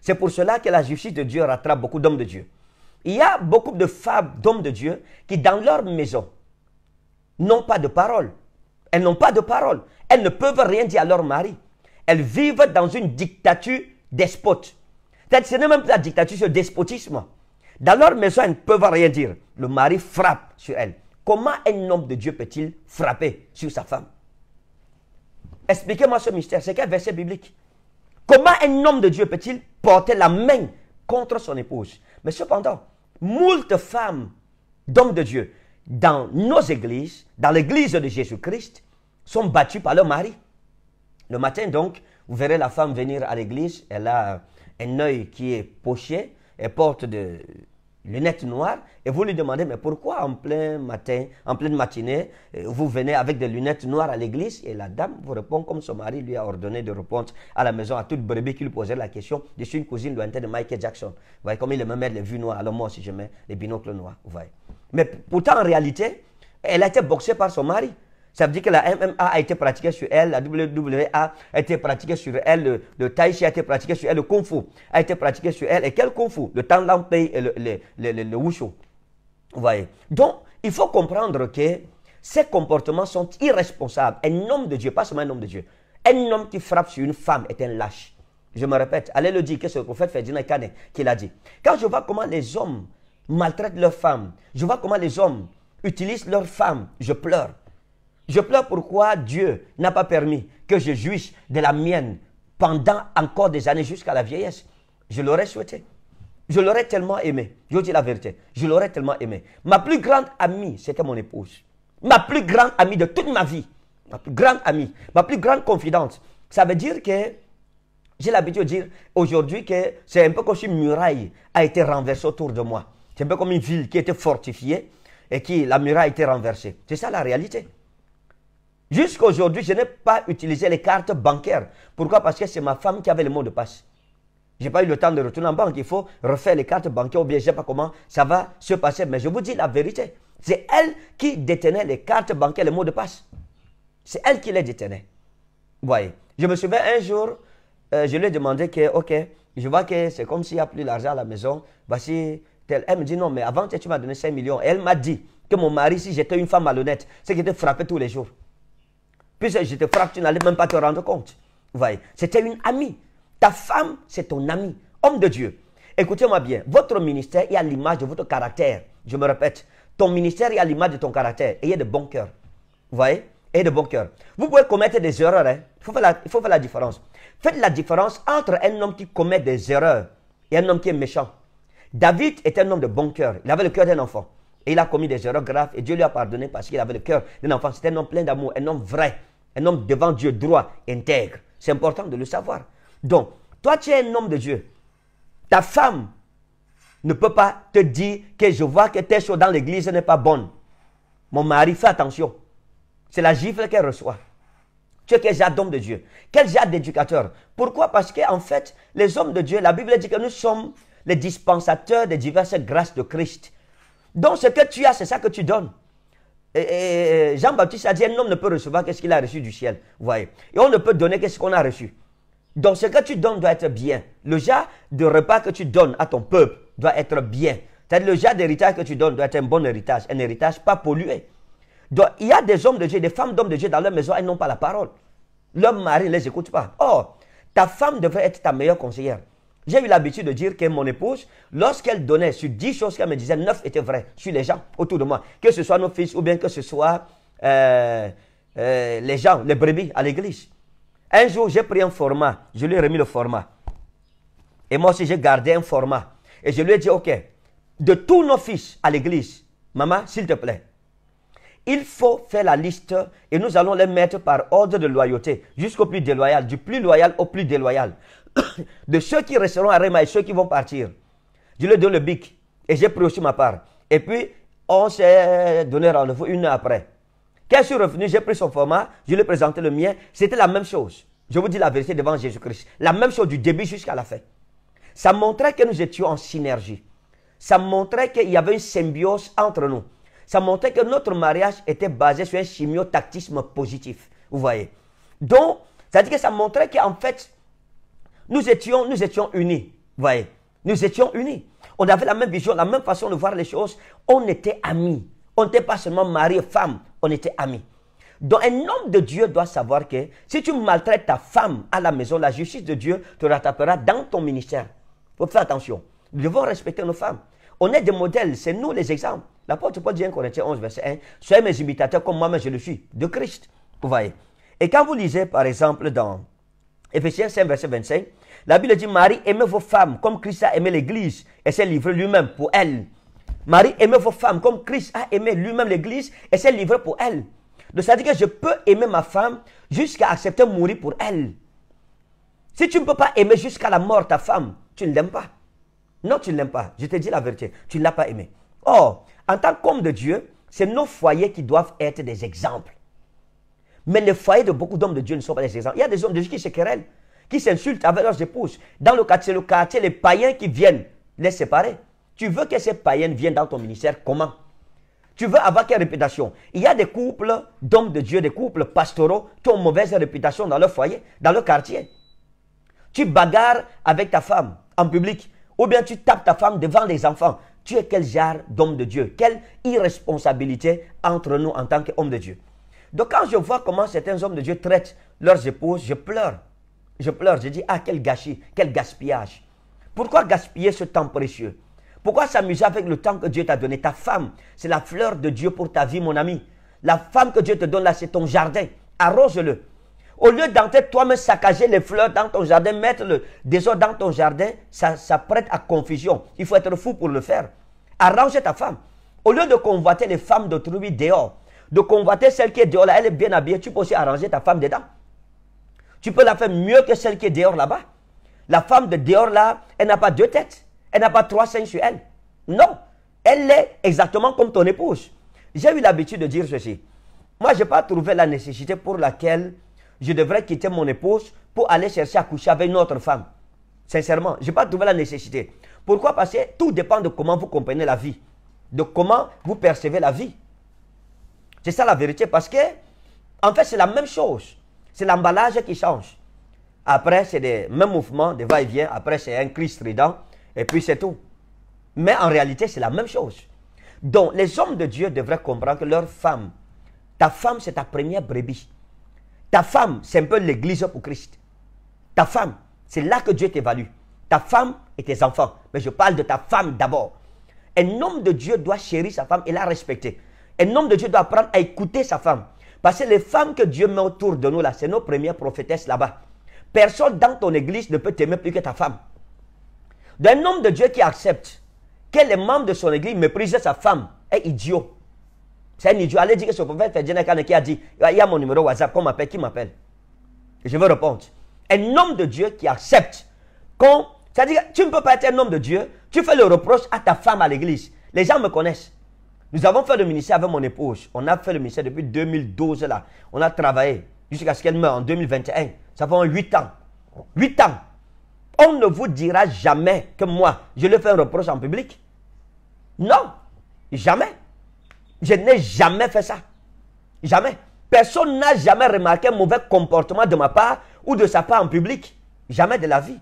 C'est pour cela que la justice de Dieu rattrape beaucoup d'hommes de Dieu. Il y a beaucoup de femmes, d'hommes de Dieu, qui dans leur maison n'ont pas de parole. Elles n'ont pas de parole. Elles ne peuvent rien dire à leur mari. Elles vivent dans une dictature despote. Ce n'est même pas la dictature, c'est le despotisme. Dans leur maison, elles ne peuvent rien dire. Le mari frappe sur elle. Comment un homme de Dieu peut-il frapper sur sa femme Expliquez-moi ce mystère. C'est quel verset biblique Comment un homme de Dieu peut-il porter la main contre son épouse Mais cependant, moult femmes d'hommes de Dieu dans nos églises, dans l'église de Jésus-Christ, sont battues par leur mari. Le matin, donc, vous verrez la femme venir à l'église, elle a un œil qui est poché, et porte des lunettes noires, et vous lui demandez, mais pourquoi en plein matin, en pleine matinée, euh, vous venez avec des lunettes noires à l'église Et la dame vous répond comme son mari lui a ordonné de répondre à la maison à toute brebis qui lui posait la question, je suis une cousine lointaine de Michael Jackson. Vous voyez, comme il aime mettre les vues noires, alors moi si je mets les binocles noirs, vous voyez. Mais pourtant, en réalité, elle a été boxée par son mari. Ça veut dire que la MMA a été pratiquée sur elle, la WWA a été pratiquée sur elle, le, a été pratiqué sur elle, le Kung Fu a été pratiqué sur elle. Et quel Kung Fu Le Tang et le, le, Wushu. Vous voyez Donc, il faut comprendre que ces comportements sont irresponsables. Un homme de Dieu, pas seulement un homme de Dieu, un homme qui frappe sur une femme est un lâche. Je me répète, allez le dire, que le prophète Ferdinand Kane qui l'a dit. Quand je vois comment les hommes maltraitent leurs femmes, je vois comment les hommes utilisent leurs femmes, je pleure. Je pleure pourquoi Dieu n'a pas permis que je jouisse de la mienne pendant encore des années jusqu'à la vieillesse. Je l'aurais souhaité. Je l'aurais tellement aimé. Je vous dis la vérité. Je l'aurais tellement aimé. Ma plus grande amie, c'était mon épouse. Ma plus grande amie de toute ma vie. Ma plus grande amie. Ma plus grande confidente. Ça veut dire que j'ai l'habitude de dire aujourd'hui que c'est un peu comme si une muraille a été renversée autour de moi. C'est un peu comme une ville qui était fortifiée et qui la muraille a été renversée. C'est ça la réalité. Jusqu'aujourd'hui, je n'ai pas utilisé les cartes bancaires. Pourquoi Parce que c'est ma femme qui avait le mot de passe. Je n'ai pas eu le temps de retourner en banque. Il faut refaire les cartes bancaires ou bien je ne sais pas comment ça va se passer. Mais je vous dis la vérité. C'est elle qui détenait les cartes bancaires, les mots de passe. C'est elle qui les détenait. Vous voyez. Je me souviens un jour, euh, je lui ai demandé que, OK, je vois que c'est comme s'il n'y a plus d'argent à la maison. Voici tel. Elle me dit non, mais avant, tu m'as donné 5 millions. elle m'a dit que mon mari, si j'étais une femme malhonnête, c'est qu'il était frappé tous les jours. Puis je te frappe, tu n'allais même pas te rendre compte. Vous voyez, c'était une amie. Ta femme, c'est ton ami, homme de Dieu. Écoutez-moi bien, votre ministère est à l'image de votre caractère. Je me répète, ton ministère est à l'image de ton caractère. Ayez de bon cœur. Vous voyez Ayez de bon cœur. Vous pouvez commettre des erreurs. Hein. Il, faut faire la, différence. Faites la différence entre un homme qui commet des erreurs et un homme qui est méchant. David était un homme de bon cœur. Il avait le cœur d'un enfant. Et il a commis des erreurs graves et Dieu lui a pardonné parce qu'il avait le cœur d'un enfant. C'était un homme plein d'amour, un homme vrai un homme devant Dieu droit, intègre. C'est important de le savoir. Donc, toi, tu es un homme de Dieu. Ta femme ne peut pas te dire que je vois que tes choses dans l'église n'est pas bonne. Mon mari, fais attention. C'est la gifle qu'elle reçoit. Tu es quel genre d'homme de Dieu Quel genre d'éducateur Pourquoi Parce que en fait, les hommes de Dieu, la Bible dit que nous sommes les dispensateurs des diverses grâces de Christ. Donc ce que tu as, c'est ça que tu donnes. Jean-Baptiste a dit un homme ne peut recevoir qu'est-ce qu'il a reçu du ciel. Vous voyez. Et on ne peut donner qu'est-ce qu'on a reçu. Donc ce que tu donnes doit être bien. Le genre de repas que tu donnes à ton peuple doit être bien. C'est-à-dire le genre d'héritage que tu donnes doit être un bon héritage, un héritage pas pollué. Donc il y a des hommes de Dieu, des femmes d'hommes de Dieu dans leur maison, elles n'ont pas la parole. Leur mari ne les écoute pas. Or, ta femme devrait être ta meilleure conseillère. J'ai eu l'habitude de dire que mon épouse, lorsqu'elle donnait sur dix choses qu'elle me disait, neuf étaient vraies sur les gens autour de moi. Que ce soit nos fils ou bien que ce soit euh, euh, les gens, les brebis à l'église. Un jour, j'ai pris un format. Je lui ai remis le format. Et moi aussi, j'ai gardé un format. Et je lui ai dit, OK, de tous nos fils à l'église, maman, s'il te plaît, il faut faire la liste et nous allons les mettre par ordre de loyauté, jusqu'au plus déloyal, du plus loyal au plus déloyal. (coughs) de ceux qui resteront à Réma et ceux qui vont partir. Je leur donne le bic et j'ai pris aussi ma part. Et puis, on s'est donné rendez-vous une heure après. Quand je suis revenu, j'ai pris son format, je lui ai présenté le mien. C'était la même chose. Je vous dis la vérité devant Jésus-Christ. La même chose du début jusqu'à la fin. Ça montrait que nous étions en synergie. Ça montrait qu'il y avait une symbiose entre nous. Ça montrait que notre mariage était basé sur un chimiotactisme positif. Vous voyez. Donc, ça dit que ça montrait qu'en fait, nous étions, nous étions unis. Voyez, nous étions unis. On avait la même vision, la même façon de voir les choses. On était amis. On n'était pas seulement mari et femme, on était amis. Donc un homme de Dieu doit savoir que si tu maltraites ta femme à la maison, la justice de Dieu te rattrapera dans ton ministère. Il faut faire attention. Nous devons respecter nos femmes. On est des modèles, c'est nous les exemples. L'apôtre Paul dit en Corinthiens 11, verset 1, Soyez mes imitateurs comme moi mais je le suis, de Christ. Vous voyez. Et quand vous lisez par exemple dans Ephésiens 5, verset 25. La Bible dit, Marie, aimez vos femmes comme Christ a aimé l'Église et s'est livré lui-même pour elle. Marie, aimez vos femmes comme Christ a aimé lui-même l'Église et s'est livré pour elle. Donc ça veut dire que je peux aimer ma femme jusqu'à accepter de mourir pour elle. Si tu ne peux pas aimer jusqu'à la mort ta femme, tu ne l'aimes pas. Non, tu ne l'aimes pas. Je te dis la vérité, tu ne l'as pas aimé. Or, en tant qu'homme de Dieu, c'est nos foyers qui doivent être des exemples. Mais les foyers de beaucoup d'hommes de Dieu ne sont pas des exemples. Il y a des hommes de Dieu qui se querellent, qui s'insultent avec leurs épouses. Dans le quartier, le quartier, les païens qui viennent les séparer. Tu veux que ces païens viennent dans ton ministère comment tu veux avoir quelle réputation Il y a des couples d'hommes de Dieu, des couples pastoraux qui ont mauvaise réputation dans leur foyer, dans leur quartier. Tu bagarres avec ta femme en public ou bien tu tapes ta femme devant les enfants. Tu es quel genre d'homme de Dieu Quelle irresponsabilité entre nous en tant qu'hommes de Dieu donc quand je vois comment certains hommes de Dieu traitent leurs épouses, je pleure. Je pleure, je dis, ah, quel gâchis, quel gaspillage. Pourquoi gaspiller ce temps précieux Pourquoi s'amuser avec le temps que Dieu t'a donné Ta femme, c'est la fleur de Dieu pour ta vie, mon ami. La femme que Dieu te donne là, c'est ton jardin. Arrose-le. Au lieu d'entrer toi me saccager les fleurs dans ton jardin, mettre des désordre dans ton jardin, ça, ça prête à confusion. Il faut être fou pour le faire. Arrange ta femme. Au lieu de convoiter les femmes d'autrui dehors, de convoiter celle qui est dehors là, elle est bien habillée, tu peux aussi arranger ta femme dedans. Tu peux la faire mieux que celle qui est dehors là-bas. La femme de dehors là, elle n'a pas deux têtes, elle n'a pas trois seins sur elle. Non, elle est exactement comme ton épouse. J'ai eu l'habitude de dire ceci. Moi, je n'ai pas trouvé la nécessité pour laquelle je devrais quitter mon épouse pour aller chercher à coucher avec une autre femme. Sincèrement, je n'ai pas trouvé la nécessité. Pourquoi Parce que tout dépend de comment vous comprenez la vie, de comment vous percevez la vie. C'est ça la vérité parce que, en fait, c'est la même chose. C'est l'emballage qui change. Après, c'est des mêmes mouvements, des va-et-vient. Après, c'est un Christ strident. Et puis, c'est tout. Mais en réalité, c'est la même chose. Donc, les hommes de Dieu devraient comprendre que leur femme, ta femme, c'est ta première brebis. Ta femme, c'est un peu l'église pour Christ. Ta femme, c'est là que Dieu t'évalue. Ta femme et tes enfants. Mais je parle de ta femme d'abord. Un homme de Dieu doit chérir sa femme et la respecter. Un homme de Dieu doit apprendre à écouter sa femme. Parce que les femmes que Dieu met autour de nous, là, c'est nos premières prophétesses là-bas. Personne dans ton église ne peut t'aimer plus que ta femme. D'un homme de Dieu qui accepte que les membres de son église méprisent sa femme est idiot. C'est un idiot. Allez dire que ce prophète Ferdinand qui a dit il y a mon numéro WhatsApp, qu'on m'appelle, qui m'appelle Je veux répondre. Un homme de Dieu qui accepte qu'on. C'est-à-dire, tu ne peux pas être un homme de Dieu, tu fais le reproche à ta femme à l'église. Les gens me connaissent. Nous avons fait le ministère avec mon épouse. On a fait le ministère depuis 2012 là. On a travaillé jusqu'à ce qu'elle meure en 2021. Ça fait 8 ans. 8 ans. On ne vous dira jamais que moi, je lui fais un reproche en public. Non. Jamais. Je n'ai jamais fait ça. Jamais. Personne n'a jamais remarqué un mauvais comportement de ma part ou de sa part en public. Jamais de la vie.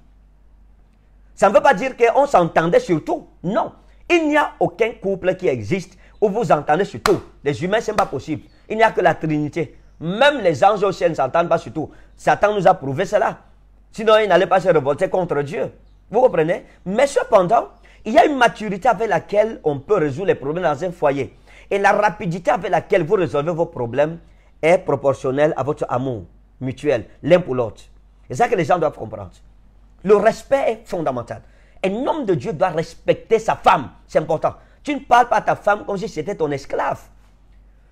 Ça ne veut pas dire qu'on s'entendait sur tout. Non. Il n'y a aucun couple qui existe où vous entendez surtout. Les humains, ce n'est pas possible. Il n'y a que la Trinité. Même les anges aussi ne s'entendent pas surtout. Satan nous a prouvé cela. Sinon, il n'allait pas se révolter contre Dieu. Vous comprenez Mais cependant, il y a une maturité avec laquelle on peut résoudre les problèmes dans un foyer. Et la rapidité avec laquelle vous résolvez vos problèmes est proportionnelle à votre amour mutuel, l'un pour l'autre. C'est ça que les gens doivent comprendre. Le respect est fondamental. Un homme de Dieu doit respecter sa femme. C'est important. Tu ne parles pas à ta femme comme si c'était ton esclave.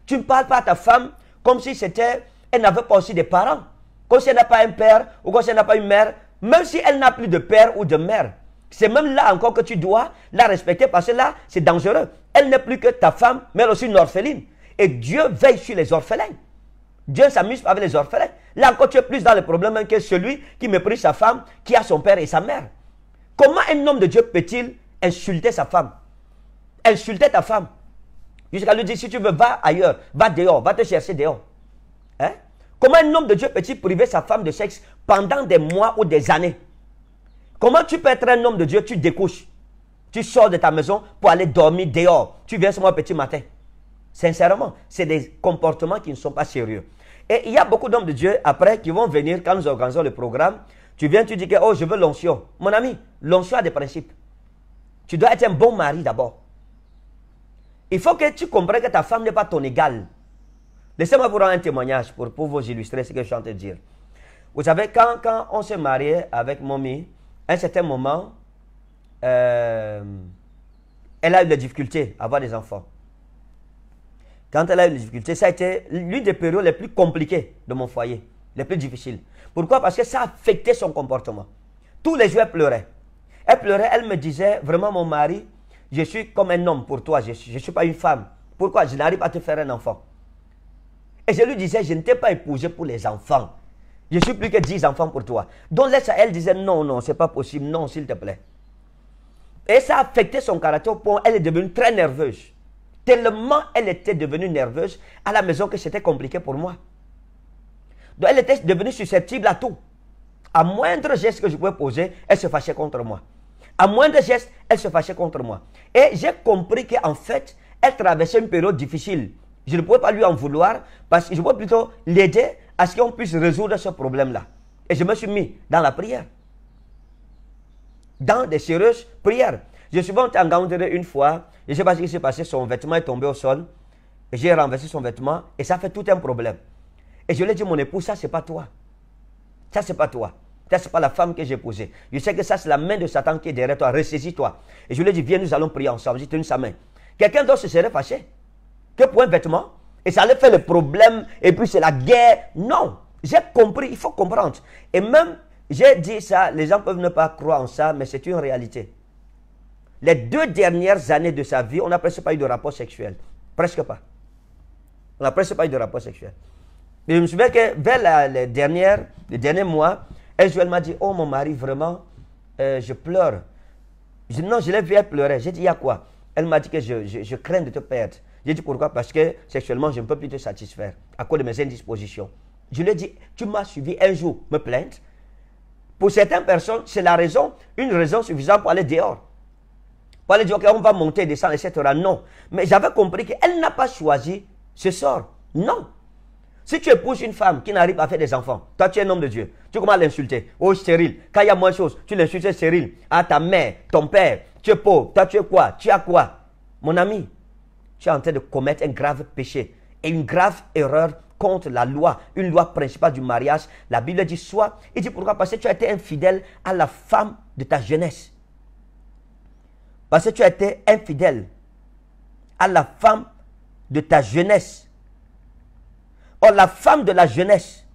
Tu ne parles pas à ta femme comme si c'était, elle n'avait pas aussi des parents. Comme si elle n'a pas un père ou comme elle n'a pas une mère. Même si elle n'a plus de père ou de mère. C'est même là encore que tu dois la respecter parce que là, c'est dangereux. Elle n'est plus que ta femme, mais elle aussi une orpheline. Et Dieu veille sur les orphelins. Dieu s'amuse avec les orphelins. Là encore, tu es plus dans le problème que celui qui méprise sa femme, qui a son père et sa mère. Comment un homme de Dieu peut-il insulter sa femme insulter ta femme. Jusqu'à lui dire, si tu veux, va ailleurs, va dehors, va te chercher dehors. Hein? Comment un homme de Dieu peut-il priver sa femme de sexe pendant des mois ou des années Comment tu peux être un homme de Dieu, tu découches, tu sors de ta maison pour aller dormir dehors, tu viens ce mois petit matin Sincèrement, c'est des comportements qui ne sont pas sérieux. Et il y a beaucoup d'hommes de Dieu après qui vont venir quand nous organisons le programme. Tu viens, tu dis que oh, je veux l'onction. Mon ami, l'onction a des principes. Tu dois être un bon mari d'abord. Il faut que tu comprennes que ta femme n'est pas ton égale. Laissez-moi vous rendre un témoignage pour, pour vous illustrer ce que je suis en train de dire. Vous savez, quand, quand on s'est marié avec Mommy, à un certain moment, euh, elle a eu des difficultés à avoir des enfants. Quand elle a eu des difficultés, ça a été l'une des périodes les plus compliquées de mon foyer, les plus difficiles. Pourquoi Parce que ça affectait son comportement. Tous les jours, elle pleurait. Elle pleurait, elle me disait, vraiment, mon mari, je suis comme un homme pour toi, je ne suis pas une femme. Pourquoi je n'arrive pas à te faire un enfant Et je lui disais, je ne t'ai pas épousé pour les enfants. Je suis plus que 10 enfants pour toi. Donc elle disait, non, non, n'est pas possible, non, s'il te plaît. Et ça a affecté son caractère au point elle est devenue très nerveuse. Tellement elle était devenue nerveuse à la maison que c'était compliqué pour moi. Donc elle était devenue susceptible à tout. À moindre geste que je pouvais poser, elle se fâchait contre moi à de gestes, elle se fâchait contre moi. Et j'ai compris qu'en fait, elle traversait une période difficile. Je ne pouvais pas lui en vouloir parce que je voulais plutôt l'aider à ce qu'on puisse résoudre ce problème-là. Et je me suis mis dans la prière. Dans des sérieuses prières. Je suis en entendu une fois, je ne sais pas ce qui s'est passé, son vêtement est tombé au sol. J'ai renversé son vêtement et ça fait tout un problème. Et je lui ai dit, mon époux, ça c'est pas toi. Ça c'est pas toi. C'est pas la femme que j'ai posée Je sais que ça, c'est la main de Satan qui est derrière toi. Ressaisis-toi. Et je lui ai dit, viens, nous allons prier ensemble. J'ai tenu sa main. Quelqu'un d'autre se serait fâché. Que pour un vêtement Et ça allait faire le problème. Et puis c'est la guerre. Non. J'ai compris. Il faut comprendre. Et même, j'ai dit ça. Les gens peuvent ne pas croire en ça, mais c'est une réalité. Les deux dernières années de sa vie, on n'a presque pas eu de rapport sexuel. Presque pas. On n'a presque pas eu de rapport sexuel. Mais je me souviens que vers les, dernières, les derniers mois, elle m'a dit, oh mon mari, vraiment, euh, je pleure. non, je l'ai vu, elle pleurait. J'ai dit, il y a quoi Elle m'a dit que je, je, je, crains de te perdre. J'ai dit, pourquoi Parce que sexuellement, je ne peux plus te satisfaire à cause de mes indispositions. Je lui ai dit, tu m'as suivi un jour me plaindre. Pour certaines personnes, c'est la raison, une raison suffisante pour aller dehors. Pour aller dire, OK, on va monter, descendre, etc. Non. Mais j'avais compris qu'elle n'a pas choisi ce sort. Non. Si tu épouses une femme qui n'arrive pas à faire des enfants, toi tu es un homme de Dieu. Tu commences à l'insulter. Oh stérile, quand il y a moins de choses, tu l'insultes stérile. À ah, ta mère, ton père, tu es pauvre, toi tu es quoi Tu as quoi Mon ami, tu es en train de commettre un grave péché et une grave erreur contre la loi, une loi principale du mariage. La Bible dit soit, il dit pourquoi Parce que tu as été infidèle à la femme de ta jeunesse. Parce que tu as été infidèle à la femme de ta jeunesse. Or, la femme de la jeunesse,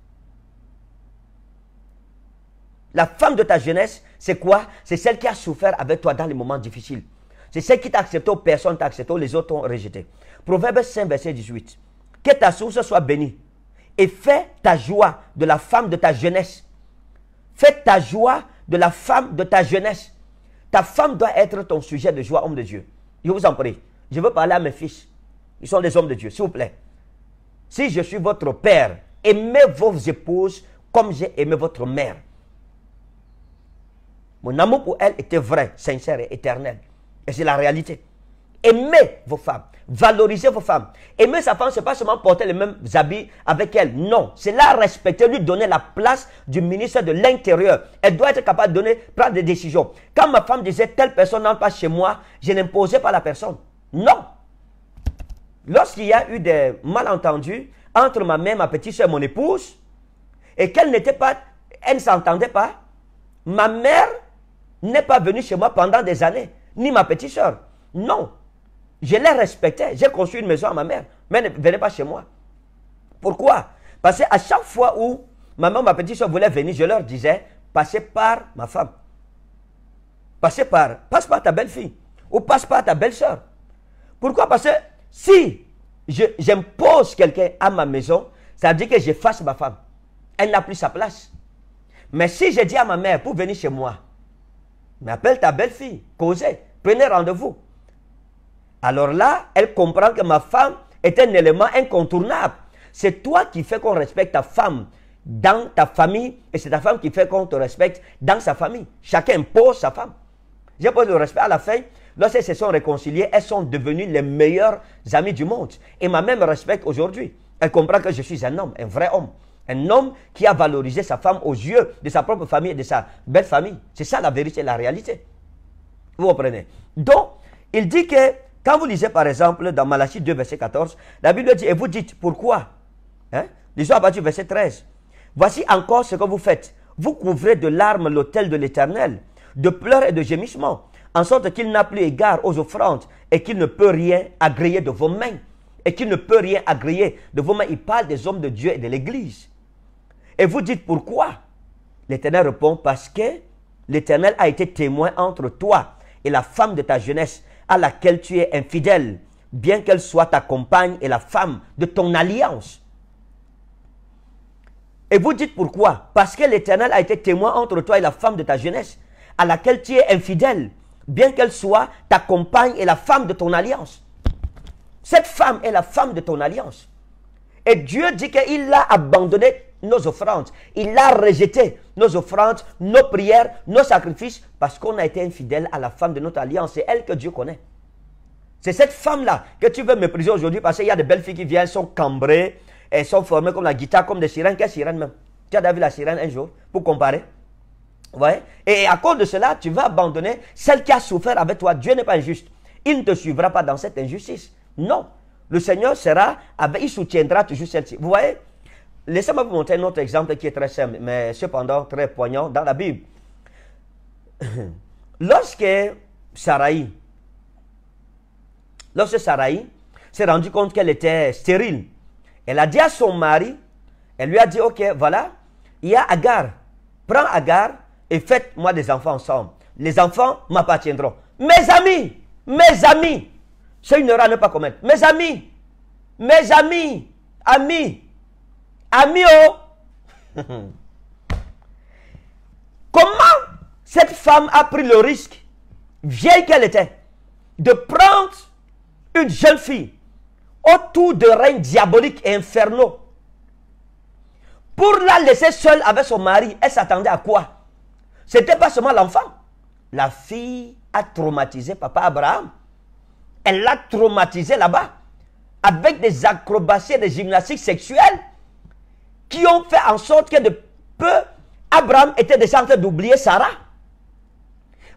la femme de ta jeunesse, c'est quoi C'est celle qui a souffert avec toi dans les moments difficiles. C'est celle qui t'a accepté, personne t'a accepté, les autres t'ont rejeté. Proverbe 5, verset 18. Que ta source soit bénie et fais ta joie de la femme de ta jeunesse. Fais ta joie de la femme de ta jeunesse. Ta femme doit être ton sujet de joie, homme de Dieu. Je vous en prie. Je veux parler à mes fils. Ils sont des hommes de Dieu, s'il vous plaît. Si je suis votre père, aimez vos épouses comme j'ai aimé votre mère. Mon amour pour elle était vrai, sincère et éternel. Et c'est la réalité. Aimez vos femmes. Valorisez vos femmes. Aimer sa femme, ce n'est pas seulement porter les mêmes habits avec elle. Non, c'est la respecter, lui donner la place du ministère de l'Intérieur. Elle doit être capable de donner, prendre des décisions. Quand ma femme disait, telle personne n'entre pas chez moi, je n'imposais pas la personne. Non, lorsqu'il y a eu des malentendus entre ma mère, ma petite soeur, mon épouse, et qu'elle n'était pas, elle ne s'entendait pas, ma mère n'est pas venue chez moi pendant des années, ni ma petite soeur. Non. Je les respectais. J'ai construit une maison à ma mère, mais elle ne venait pas chez moi. Pourquoi Parce qu'à chaque fois où ma mère ma petite soeur voulait venir, je leur disais, passez par ma femme. Passez par, passe par ta belle-fille ou passe par ta belle-soeur. Pourquoi Parce que si j'impose quelqu'un à ma maison, ça veut dire que j'efface ma femme. Elle n'a plus sa place. Mais si je dis à ma mère pour venir chez moi, m'appelle ta belle-fille, causez, prenez rendez-vous. Alors là, elle comprend que ma femme est un élément incontournable. C'est toi qui fais qu'on respecte ta femme dans ta famille et c'est ta femme qui fait qu'on te respecte dans sa famille. Chacun impose sa femme. J'impose le respect à la fin lorsqu'elles se sont réconciliées, elles sont devenues les meilleures amies du monde. Et ma même respecte aujourd'hui. Elle comprend que je suis un homme, un vrai homme. Un homme qui a valorisé sa femme aux yeux de sa propre famille et de sa belle famille. C'est ça la vérité, la réalité. Vous comprenez Donc, il dit que, quand vous lisez par exemple dans Malachie 2, verset 14, la Bible dit, et vous dites, pourquoi hein? Lisons à partir du verset 13. Voici encore ce que vous faites. Vous couvrez de larmes l'autel de l'Éternel, de pleurs et de gémissements en sorte qu'il n'a plus égard aux offrandes et qu'il ne peut rien agréer de vos mains. Et qu'il ne peut rien agréer de vos mains. Il parle des hommes de Dieu et de l'Église. Et vous dites pourquoi L'Éternel répond parce que l'Éternel a été témoin entre toi et la femme de ta jeunesse à laquelle tu es infidèle, bien qu'elle soit ta compagne et la femme de ton alliance. Et vous dites pourquoi Parce que l'Éternel a été témoin entre toi et la femme de ta jeunesse, à laquelle tu es infidèle, bien qu'elle soit ta compagne et la femme de ton alliance. Cette femme est la femme de ton alliance. Et Dieu dit qu'il a abandonné nos offrandes. Il a rejeté nos offrandes, nos prières, nos sacrifices, parce qu'on a été infidèle à la femme de notre alliance. C'est elle que Dieu connaît. C'est cette femme-là que tu veux mépriser aujourd'hui parce qu'il y a des belles filles qui viennent, sont cambrées, elles sont formées comme la guitare, comme des sirènes. Quelle sirène même Tu as déjà vu la sirène un jour pour comparer et à cause de cela, tu vas abandonner celle qui a souffert avec toi. Dieu n'est pas injuste. Il ne te suivra pas dans cette injustice. Non. Le Seigneur sera il soutiendra toujours celle-ci. Vous voyez Laissez-moi vous montrer un autre exemple qui est très simple, mais cependant très poignant dans la Bible. (coughs) Lorsque Sarai, lorsque Sarai s'est rendue compte qu'elle était stérile, elle a dit à son mari, elle lui a dit, ok, voilà, il y a Agar, prends Agar et faites-moi des enfants ensemble. Les enfants m'appartiendront. Mes amis, mes amis, c'est une erreur ne pas commettre. Mes amis, mes amis, amis, amis, oh. (laughs) Comment cette femme a pris le risque, vieille qu'elle était, de prendre une jeune fille autour de règnes diaboliques et infernaux pour la laisser seule avec son mari Elle s'attendait à quoi c'était pas seulement l'enfant. La fille a traumatisé papa Abraham. Elle l'a traumatisé là-bas. Avec des acrobaties des gymnastiques sexuelles qui ont fait en sorte que de peu, Abraham était déjà en train d'oublier Sarah.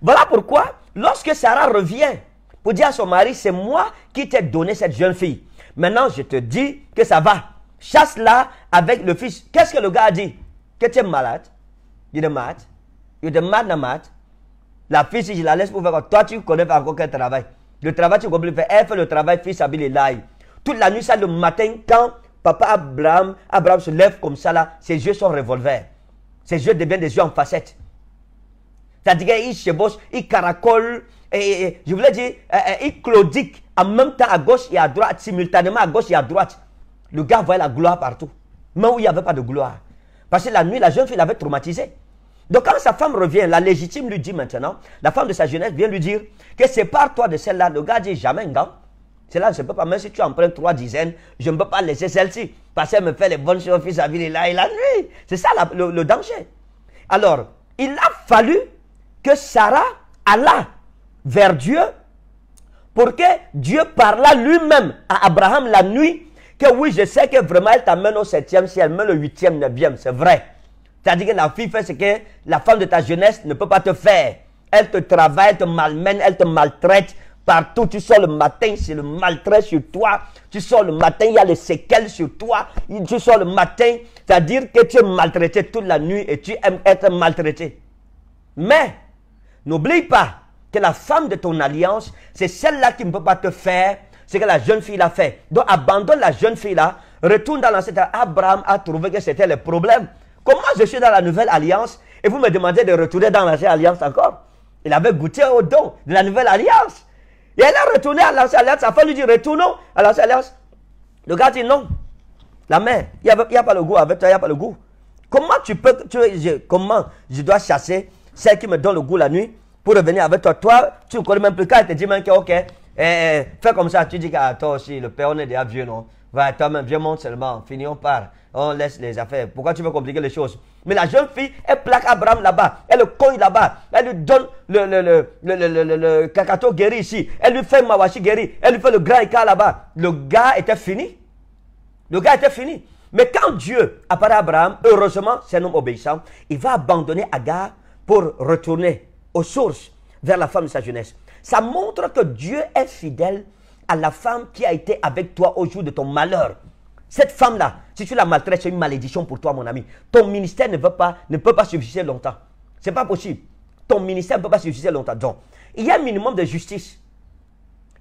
Voilà pourquoi, lorsque Sarah revient pour dire à son mari, c'est moi qui t'ai donné cette jeune fille. Maintenant, je te dis que ça va. Chasse-la avec le fils. Qu'est-ce que le gars a dit Que tu es malade. Il est malade. Il te à La fille, si je la laisse pour voir. toi, tu connais pas encore quel travail. Le travail, tu comprends. Elle fait le travail, fils habille l'aille. Toute la nuit, ça, le matin, quand papa Abraham, Abraham se lève comme ça, là, ses yeux sont revolvers. Ses yeux deviennent des yeux en facette. C'est-à-dire qu'il chevauche, il caracole, et, je voulais dire, euh, euh, il claudique en même temps à gauche et à droite, simultanément à gauche et à droite. Le gars voyait la gloire partout, Mais où il n'y avait pas de gloire. Parce que la nuit, la jeune fille l'avait traumatisé. Donc quand sa femme revient, la légitime lui dit maintenant, la femme de sa jeunesse vient lui dire que sépare-toi de celle-là, ne garde jamais un gant. Cela je ne peux pas, même si tu en prends trois dizaines, je ne peux pas laisser celle-ci. Parce qu'elle me fait les bonnes choses vis-à-vis là et la nuit. C'est ça le, danger. Alors, il a fallu que Sarah alla vers Dieu pour que Dieu parla lui-même à Abraham la nuit que oui, je sais que vraiment elle t'amène au septième ciel, met le huitième, neuvième, c'est vrai. C'est-à-dire que la fille fait ce que la femme de ta jeunesse ne peut pas te faire. Elle te travaille, elle te malmène, elle te maltraite. Partout, tu sors le matin, c'est le maltrait sur toi. Tu sors le matin, il y a les séquelles sur toi. Tu sors le matin, c'est-à-dire que tu es maltraité toute la nuit et tu aimes être maltraité. Mais, n'oublie pas que la femme de ton alliance, c'est celle-là qui ne peut pas te faire ce que la jeune fille a fait. Donc, abandonne la jeune fille-là, retourne dans l'ancêtre. Abraham a trouvé que c'était le problème. Comment je suis dans la nouvelle alliance et vous me demandez de retourner dans l'ancienne alliance encore Il avait goûté au don de la nouvelle alliance. Et elle a retourné à l'ancienne alliance. Sa femme lui dit Retournons à l'ancienne alliance. Le gars dit Non. La mère, il n'y a, pas le goût avec toi, il n'y a pas le goût. Comment tu peux. je, comment je dois chasser celle qui me donne le goût la nuit pour revenir avec toi Toi, tu ne connais même plus. Quand elle te dit ok, eh, eh, fais comme ça, tu dis que ah, toi aussi, le père, on est déjà vieux, non Va, toi-même, viens, monte seulement, finissons par on laisse les affaires. Pourquoi tu veux compliquer les choses Mais la jeune fille, elle plaque Abraham là-bas, elle le cogne là-bas, elle lui donne le, le, guéri ici, elle lui fait mawashi guéri, elle lui fait le grand là-bas. Le gars était fini. Le gars était fini. Mais quand Dieu apparaît à Abraham, heureusement, c'est un homme obéissant, il va abandonner Agar pour retourner aux sources, vers la femme de sa jeunesse. Ça montre que Dieu est fidèle à la femme qui a été avec toi au jour de ton malheur. Cette femme-là, si tu la maltraites, c'est une malédiction pour toi, mon ami. Ton ministère ne, veut pas, ne peut pas subsister longtemps. Ce n'est pas possible. Ton ministère ne peut pas subsister longtemps. Donc, il y a un minimum de justice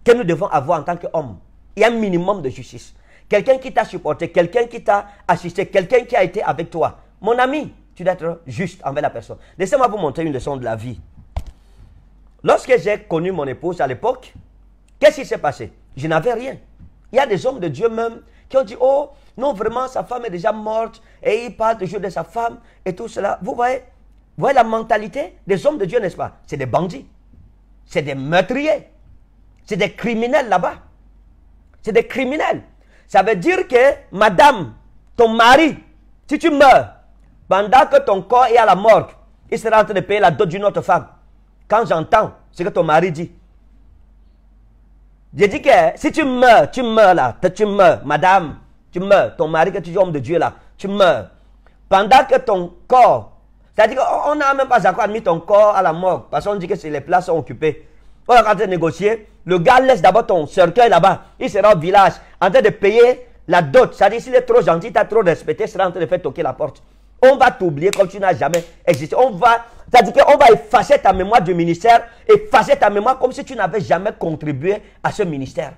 que nous devons avoir en tant qu'hommes. Il y a un minimum de justice. Quelqu'un qui t'a supporté, quelqu'un qui t'a assisté, quelqu'un qui a été avec toi. Mon ami, tu dois être juste envers la personne. Laissez-moi vous montrer une leçon de la vie. Lorsque j'ai connu mon épouse à l'époque, qu'est-ce qui s'est passé Je n'avais rien. Il y a des hommes de Dieu même qui ont dit, oh, non, vraiment, sa femme est déjà morte et il parle toujours de sa femme et tout cela. Vous voyez, vous voyez la mentalité des hommes de Dieu, n'est-ce pas C'est des bandits, c'est des meurtriers, c'est des criminels là-bas. C'est des criminels. Ça veut dire que, madame, ton mari, si tu meurs, pendant que ton corps est à la morgue, il sera en train de payer la dot d'une autre femme. Quand j'entends ce que ton mari dit, j'ai dit que si tu meurs, tu meurs là, tu meurs, madame, tu meurs, ton mari que tu es homme de Dieu là, tu meurs. Pendant que ton corps, c'est-à-dire qu'on n'a même pas encore admis ton corps à la mort, parce qu'on dit que les places sont occupées. On est eh, en train de négocier, le gars laisse d'abord ton cercueil là-bas, il sera au village, en train de payer la dot. C'est-à-dire s'il est trop gentil, t'as trop respecté, il sera en train de faire toquer la porte. On va t'oublier comme tu n'as jamais existé. On va c'est-à-dire qu'on va effacer ta mémoire du ministère, effacer ta mémoire comme si tu n'avais jamais contribué à ce ministère.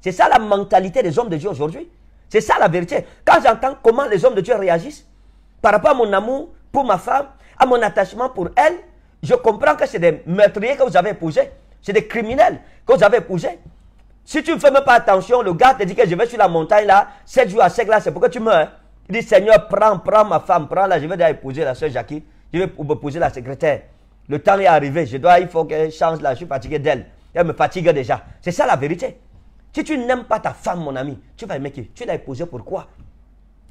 C'est ça la mentalité des hommes de Dieu aujourd'hui. C'est ça la vérité. Quand j'entends comment les hommes de Dieu réagissent par rapport à mon amour pour ma femme, à mon attachement pour elle, je comprends que c'est des meurtriers que vous avez épousés. C'est des criminels que vous avez épousés. Si tu ne fais même pas attention, le gars te dit que je vais sur la montagne là, 7 jours à sept là, c'est pourquoi tu meurs. Il dit Seigneur, prends, prends ma femme, prends là je vais déjà épouser la soeur Jackie. Je vais me poser la secrétaire. Le temps est arrivé. Je dois, il faut qu'elle change là. Je suis fatigué d'elle. Elle me fatigue déjà. C'est ça la vérité. Si tu n'aimes pas ta femme, mon ami, tu vas aimer qui Tu l'as épousée pourquoi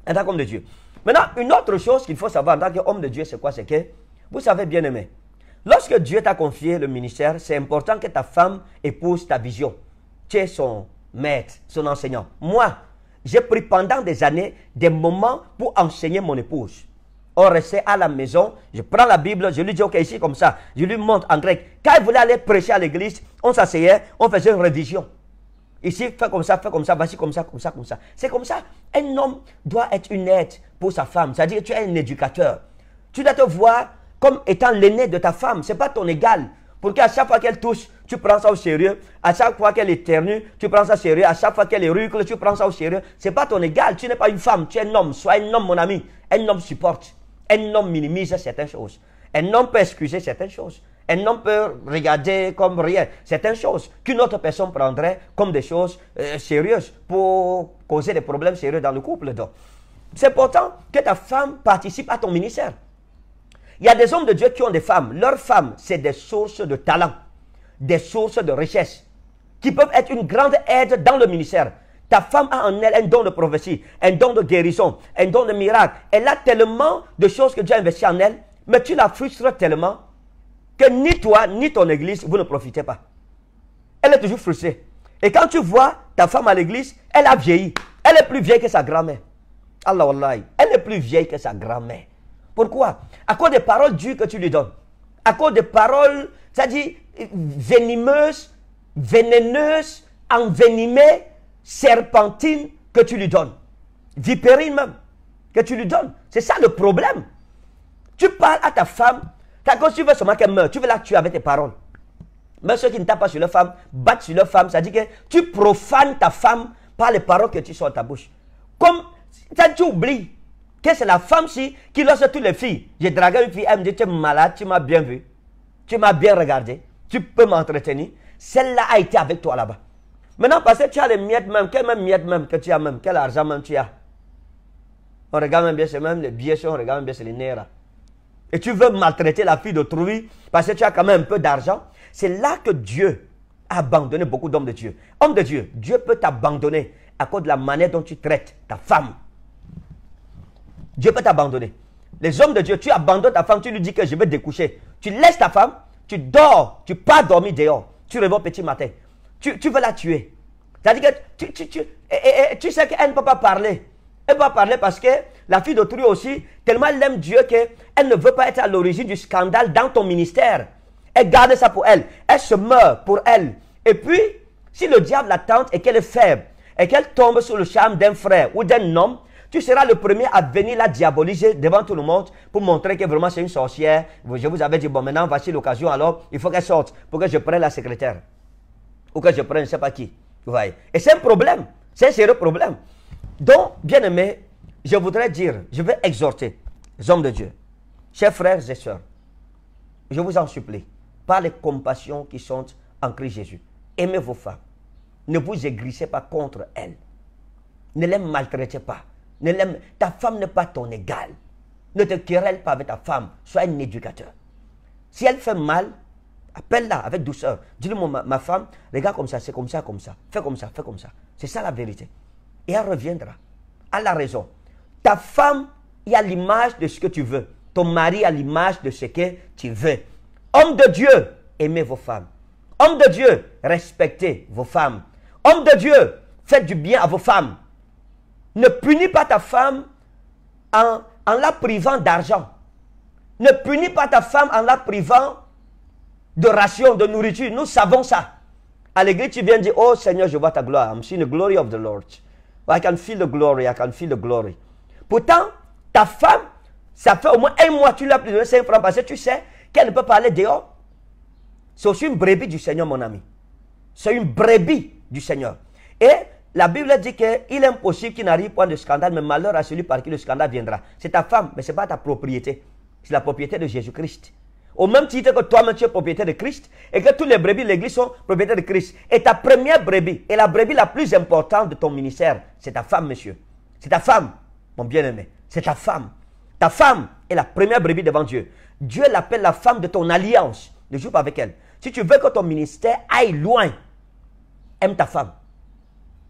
En tant qu'homme de Dieu. Maintenant, une autre chose qu'il faut savoir en tant qu'homme de Dieu, c'est quoi C'est que, vous savez bien aimer. lorsque Dieu t'a confié le ministère, c'est important que ta femme épouse ta vision. Tu es son maître, son enseignant. Moi, j'ai pris pendant des années des moments pour enseigner mon épouse on restait à la maison. Je prends la Bible, je lui dis, OK, ici comme ça. Je lui montre en grec. Quand il voulait aller prêcher à l'église, on s'asseyait, on faisait une révision. Ici, fais comme ça, fais comme ça, vas-y comme ça, comme ça, comme ça. C'est comme ça. Un homme doit être une aide pour sa femme. C'est-à-dire, tu es un éducateur. Tu dois te voir comme étant l'aîné de ta femme. Ce n'est pas ton égal. Pour qu'à chaque fois qu'elle touche, tu prends ça au sérieux. À chaque fois qu'elle éternue, tu prends ça au sérieux. À chaque fois qu'elle érucle, tu prends ça au sérieux. Ce n'est pas ton égal. Tu n'es pas une femme, tu es un homme. Sois un homme, mon ami. Un homme supporte. Un homme minimise certaines choses. Un homme peut excuser certaines choses. Un homme peut regarder comme rien certaines choses qu'une autre personne prendrait comme des choses euh, sérieuses pour causer des problèmes sérieux dans le couple. Donc, c'est important que ta femme participe à ton ministère. Il y a des hommes de Dieu qui ont des femmes. Leurs femmes, c'est des sources de talent, des sources de richesse, qui peuvent être une grande aide dans le ministère. Ta femme a en elle un don de prophétie, un don de guérison, un don de miracle. Elle a tellement de choses que Dieu a investi en elle, mais tu la frustres tellement que ni toi, ni ton église, vous ne profitez pas. Elle est toujours frustrée. Et quand tu vois ta femme à l'église, elle a vieilli. Elle est plus vieille que sa grand-mère. Allah Allah. Elle est plus vieille que sa grand-mère. Pourquoi À cause des paroles dures que tu lui donnes. À cause des paroles, c'est-à-dire euh, venimeuses, vénéneuses, envenimées, serpentine que tu lui donnes, vipérine même, que tu lui donnes. C'est ça le problème. Tu parles à ta femme, Quand tu veux seulement qu'elle meure, tu veux la tuer avec tes paroles. Mais ceux qui ne tapent pas sur leur femme, battent sur leur femme, ça dit que tu profanes ta femme par les paroles que tu sors de ta bouche. Comme tu oublies que c'est la femme-ci qui lance toutes les filles. J'ai dragué une fille, elle me dit, tu es malade, tu m'as bien vu, tu m'as bien regardé, tu peux m'entretenir. Celle-là a été avec toi là-bas. Maintenant, parce que tu as les miettes même, quelles même miettes même que tu as même, quel argent même tu as. On regarde même bien, c'est même les billets, on regarde même bien, c'est les nerfs. Et tu veux maltraiter la fille d'autrui parce que tu as quand même un peu d'argent. C'est là que Dieu a abandonné beaucoup d'hommes de Dieu. Homme de Dieu, Dieu peut t'abandonner à cause de la manière dont tu traites ta femme. Dieu peut t'abandonner. Les hommes de Dieu, tu abandonnes ta femme, tu lui dis que je vais découcher. Tu laisses ta femme, tu dors, tu pas dormir dehors, tu réveilles au petit matin tu, veux la tuer. C'est-à-dire que tu, tu sais qu'elle ne peut pas parler. Elle ne peut pas parler parce que la fille d'autrui aussi, tellement elle aime Dieu qu'elle ne veut pas être à l'origine du scandale dans ton ministère. Elle garde ça pour elle. Elle se meurt pour elle. Et puis, si le diable la et qu'elle est faible, et qu'elle tombe sous le charme d'un frère ou d'un homme, tu seras le premier à venir la diaboliser devant tout le monde pour montrer que vraiment c'est une sorcière. Je vous avais dit, bon, maintenant, voici l'occasion, alors il faut qu'elle sorte pour que je prenne la secrétaire ou que je prenne je ne sais pas qui. Et c'est un problème, c'est un sérieux problème. Donc, bien aimé, je voudrais dire, je vais exhorter hommes de Dieu, chers frères et sœurs, je vous en supplie, par les compassions qui sont en Christ Jésus, aimez vos femmes. Ne vous aigrissez pas contre elles. Ne les maltraitez pas. Ne Ta femme n'est pas ton égal. Ne te querelle pas avec ta femme. Sois un éducateur. Si elle fait mal, Appelle-la avec douceur. Dis-le, ma, ma, femme, regarde comme ça, c'est comme ça, comme ça. Fais comme ça, fais comme ça. C'est ça la vérité. Et elle reviendra. Elle a raison. Ta femme est a l'image de ce que tu veux. Ton mari à l'image de ce que tu veux. Homme de Dieu, aimez vos femmes. Homme de Dieu, respectez vos femmes. Homme de Dieu, faites du bien à vos femmes. Ne punis pas ta femme en, en la privant d'argent. Ne punis pas ta femme en la privant de ration, de nourriture. Nous savons ça. À l'église, tu viens dire, oh Seigneur, je vois ta gloire. I'm seeing the glory of the Lord. I can feel the glory, I can feel the glory. Pourtant, ta femme, ça fait au moins un mois, tu l'as plus de 5 francs parce que tu sais qu'elle ne peut pas aller dehors. C'est aussi une brebis du Seigneur, mon ami. C'est une brebis du Seigneur. Et la Bible dit qu'il est impossible qu'il n'arrive point de scandale, mais malheur à celui par qui le scandale viendra. C'est ta femme, mais ce n'est pas ta propriété. C'est la propriété de Jésus-Christ. Au même titre que toi-même, tu propriétaire de Christ et que tous les brebis de l'Église sont propriétaires de Christ. Et ta première brebis et la brebis la plus importante de ton ministère, c'est ta femme, monsieur. C'est ta femme, mon bien-aimé. C'est ta femme. Ta femme est la première brebis devant Dieu. Dieu l'appelle la femme de ton alliance. Ne joue pas avec elle. Si tu veux que ton ministère aille loin, aime ta femme.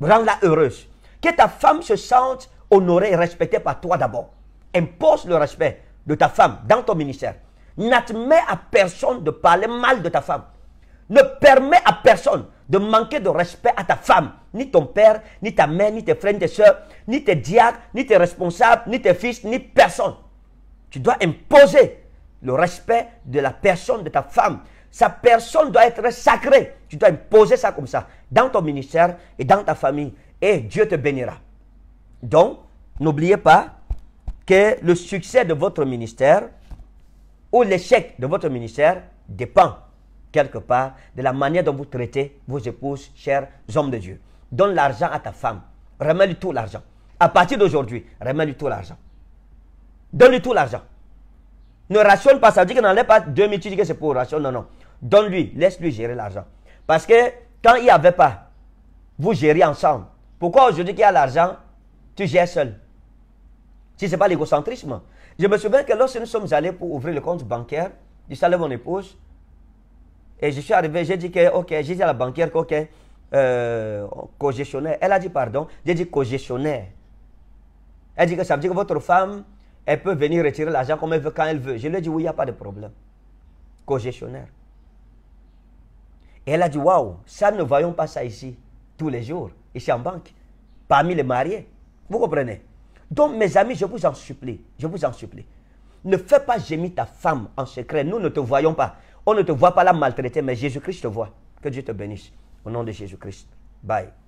Rends-la heureuse. Que ta femme se sente honorée et respectée par toi d'abord. Impose le respect de ta femme dans ton ministère. N'admets à personne de parler mal de ta femme. Ne permets à personne de manquer de respect à ta femme, ni ton père, ni ta mère, ni tes frères, ni tes soeurs, ni tes diacres, ni tes responsables, ni tes fils, ni personne. Tu dois imposer le respect de la personne de ta femme. Sa personne doit être sacrée. Tu dois imposer ça comme ça dans ton ministère et dans ta famille. Et Dieu te bénira. Donc, n'oubliez pas que le succès de votre ministère ou l'échec de votre ministère dépend quelque part de la manière dont vous traitez vos épouses, chers hommes de Dieu. Donne l'argent à ta femme. Remets-lui tout l'argent. À partir d'aujourd'hui, remets-lui tout l'argent. Donne-lui tout l'argent. Ne rationne pas, ça veut dire que n'enlève pas 2000, tu dis que c'est pour rationner. Non, non. Donne-lui, laisse-lui gérer l'argent. Parce que quand il n'y avait pas, vous gérez ensemble. Pourquoi aujourd'hui qu'il y a l'argent, tu gères seul Si ce n'est pas l'égocentrisme, je me souviens que lorsque nous sommes allés pour ouvrir le compte bancaire, je salué mon épouse et je suis arrivé, j'ai dit que, ok, j'ai dit à la banquière que, ok, euh, Elle a dit pardon, j'ai dit cogestionnaire. Elle dit que ça veut dire que votre femme, elle peut venir retirer l'argent comme elle veut, quand elle veut. Je lui ai dit oui, il n'y a pas de problème. Cogestionnaire. Et elle a dit waouh, ça ne voyons pas ça ici, tous les jours, ici en banque, parmi les mariés. Vous comprenez donc, mes amis, je vous en supplie, je vous en supplie. Ne fais pas gémir ta femme en secret. Nous ne te voyons pas. On ne te voit pas la maltraiter, mais Jésus-Christ te voit. Que Dieu te bénisse. Au nom de Jésus-Christ. Bye.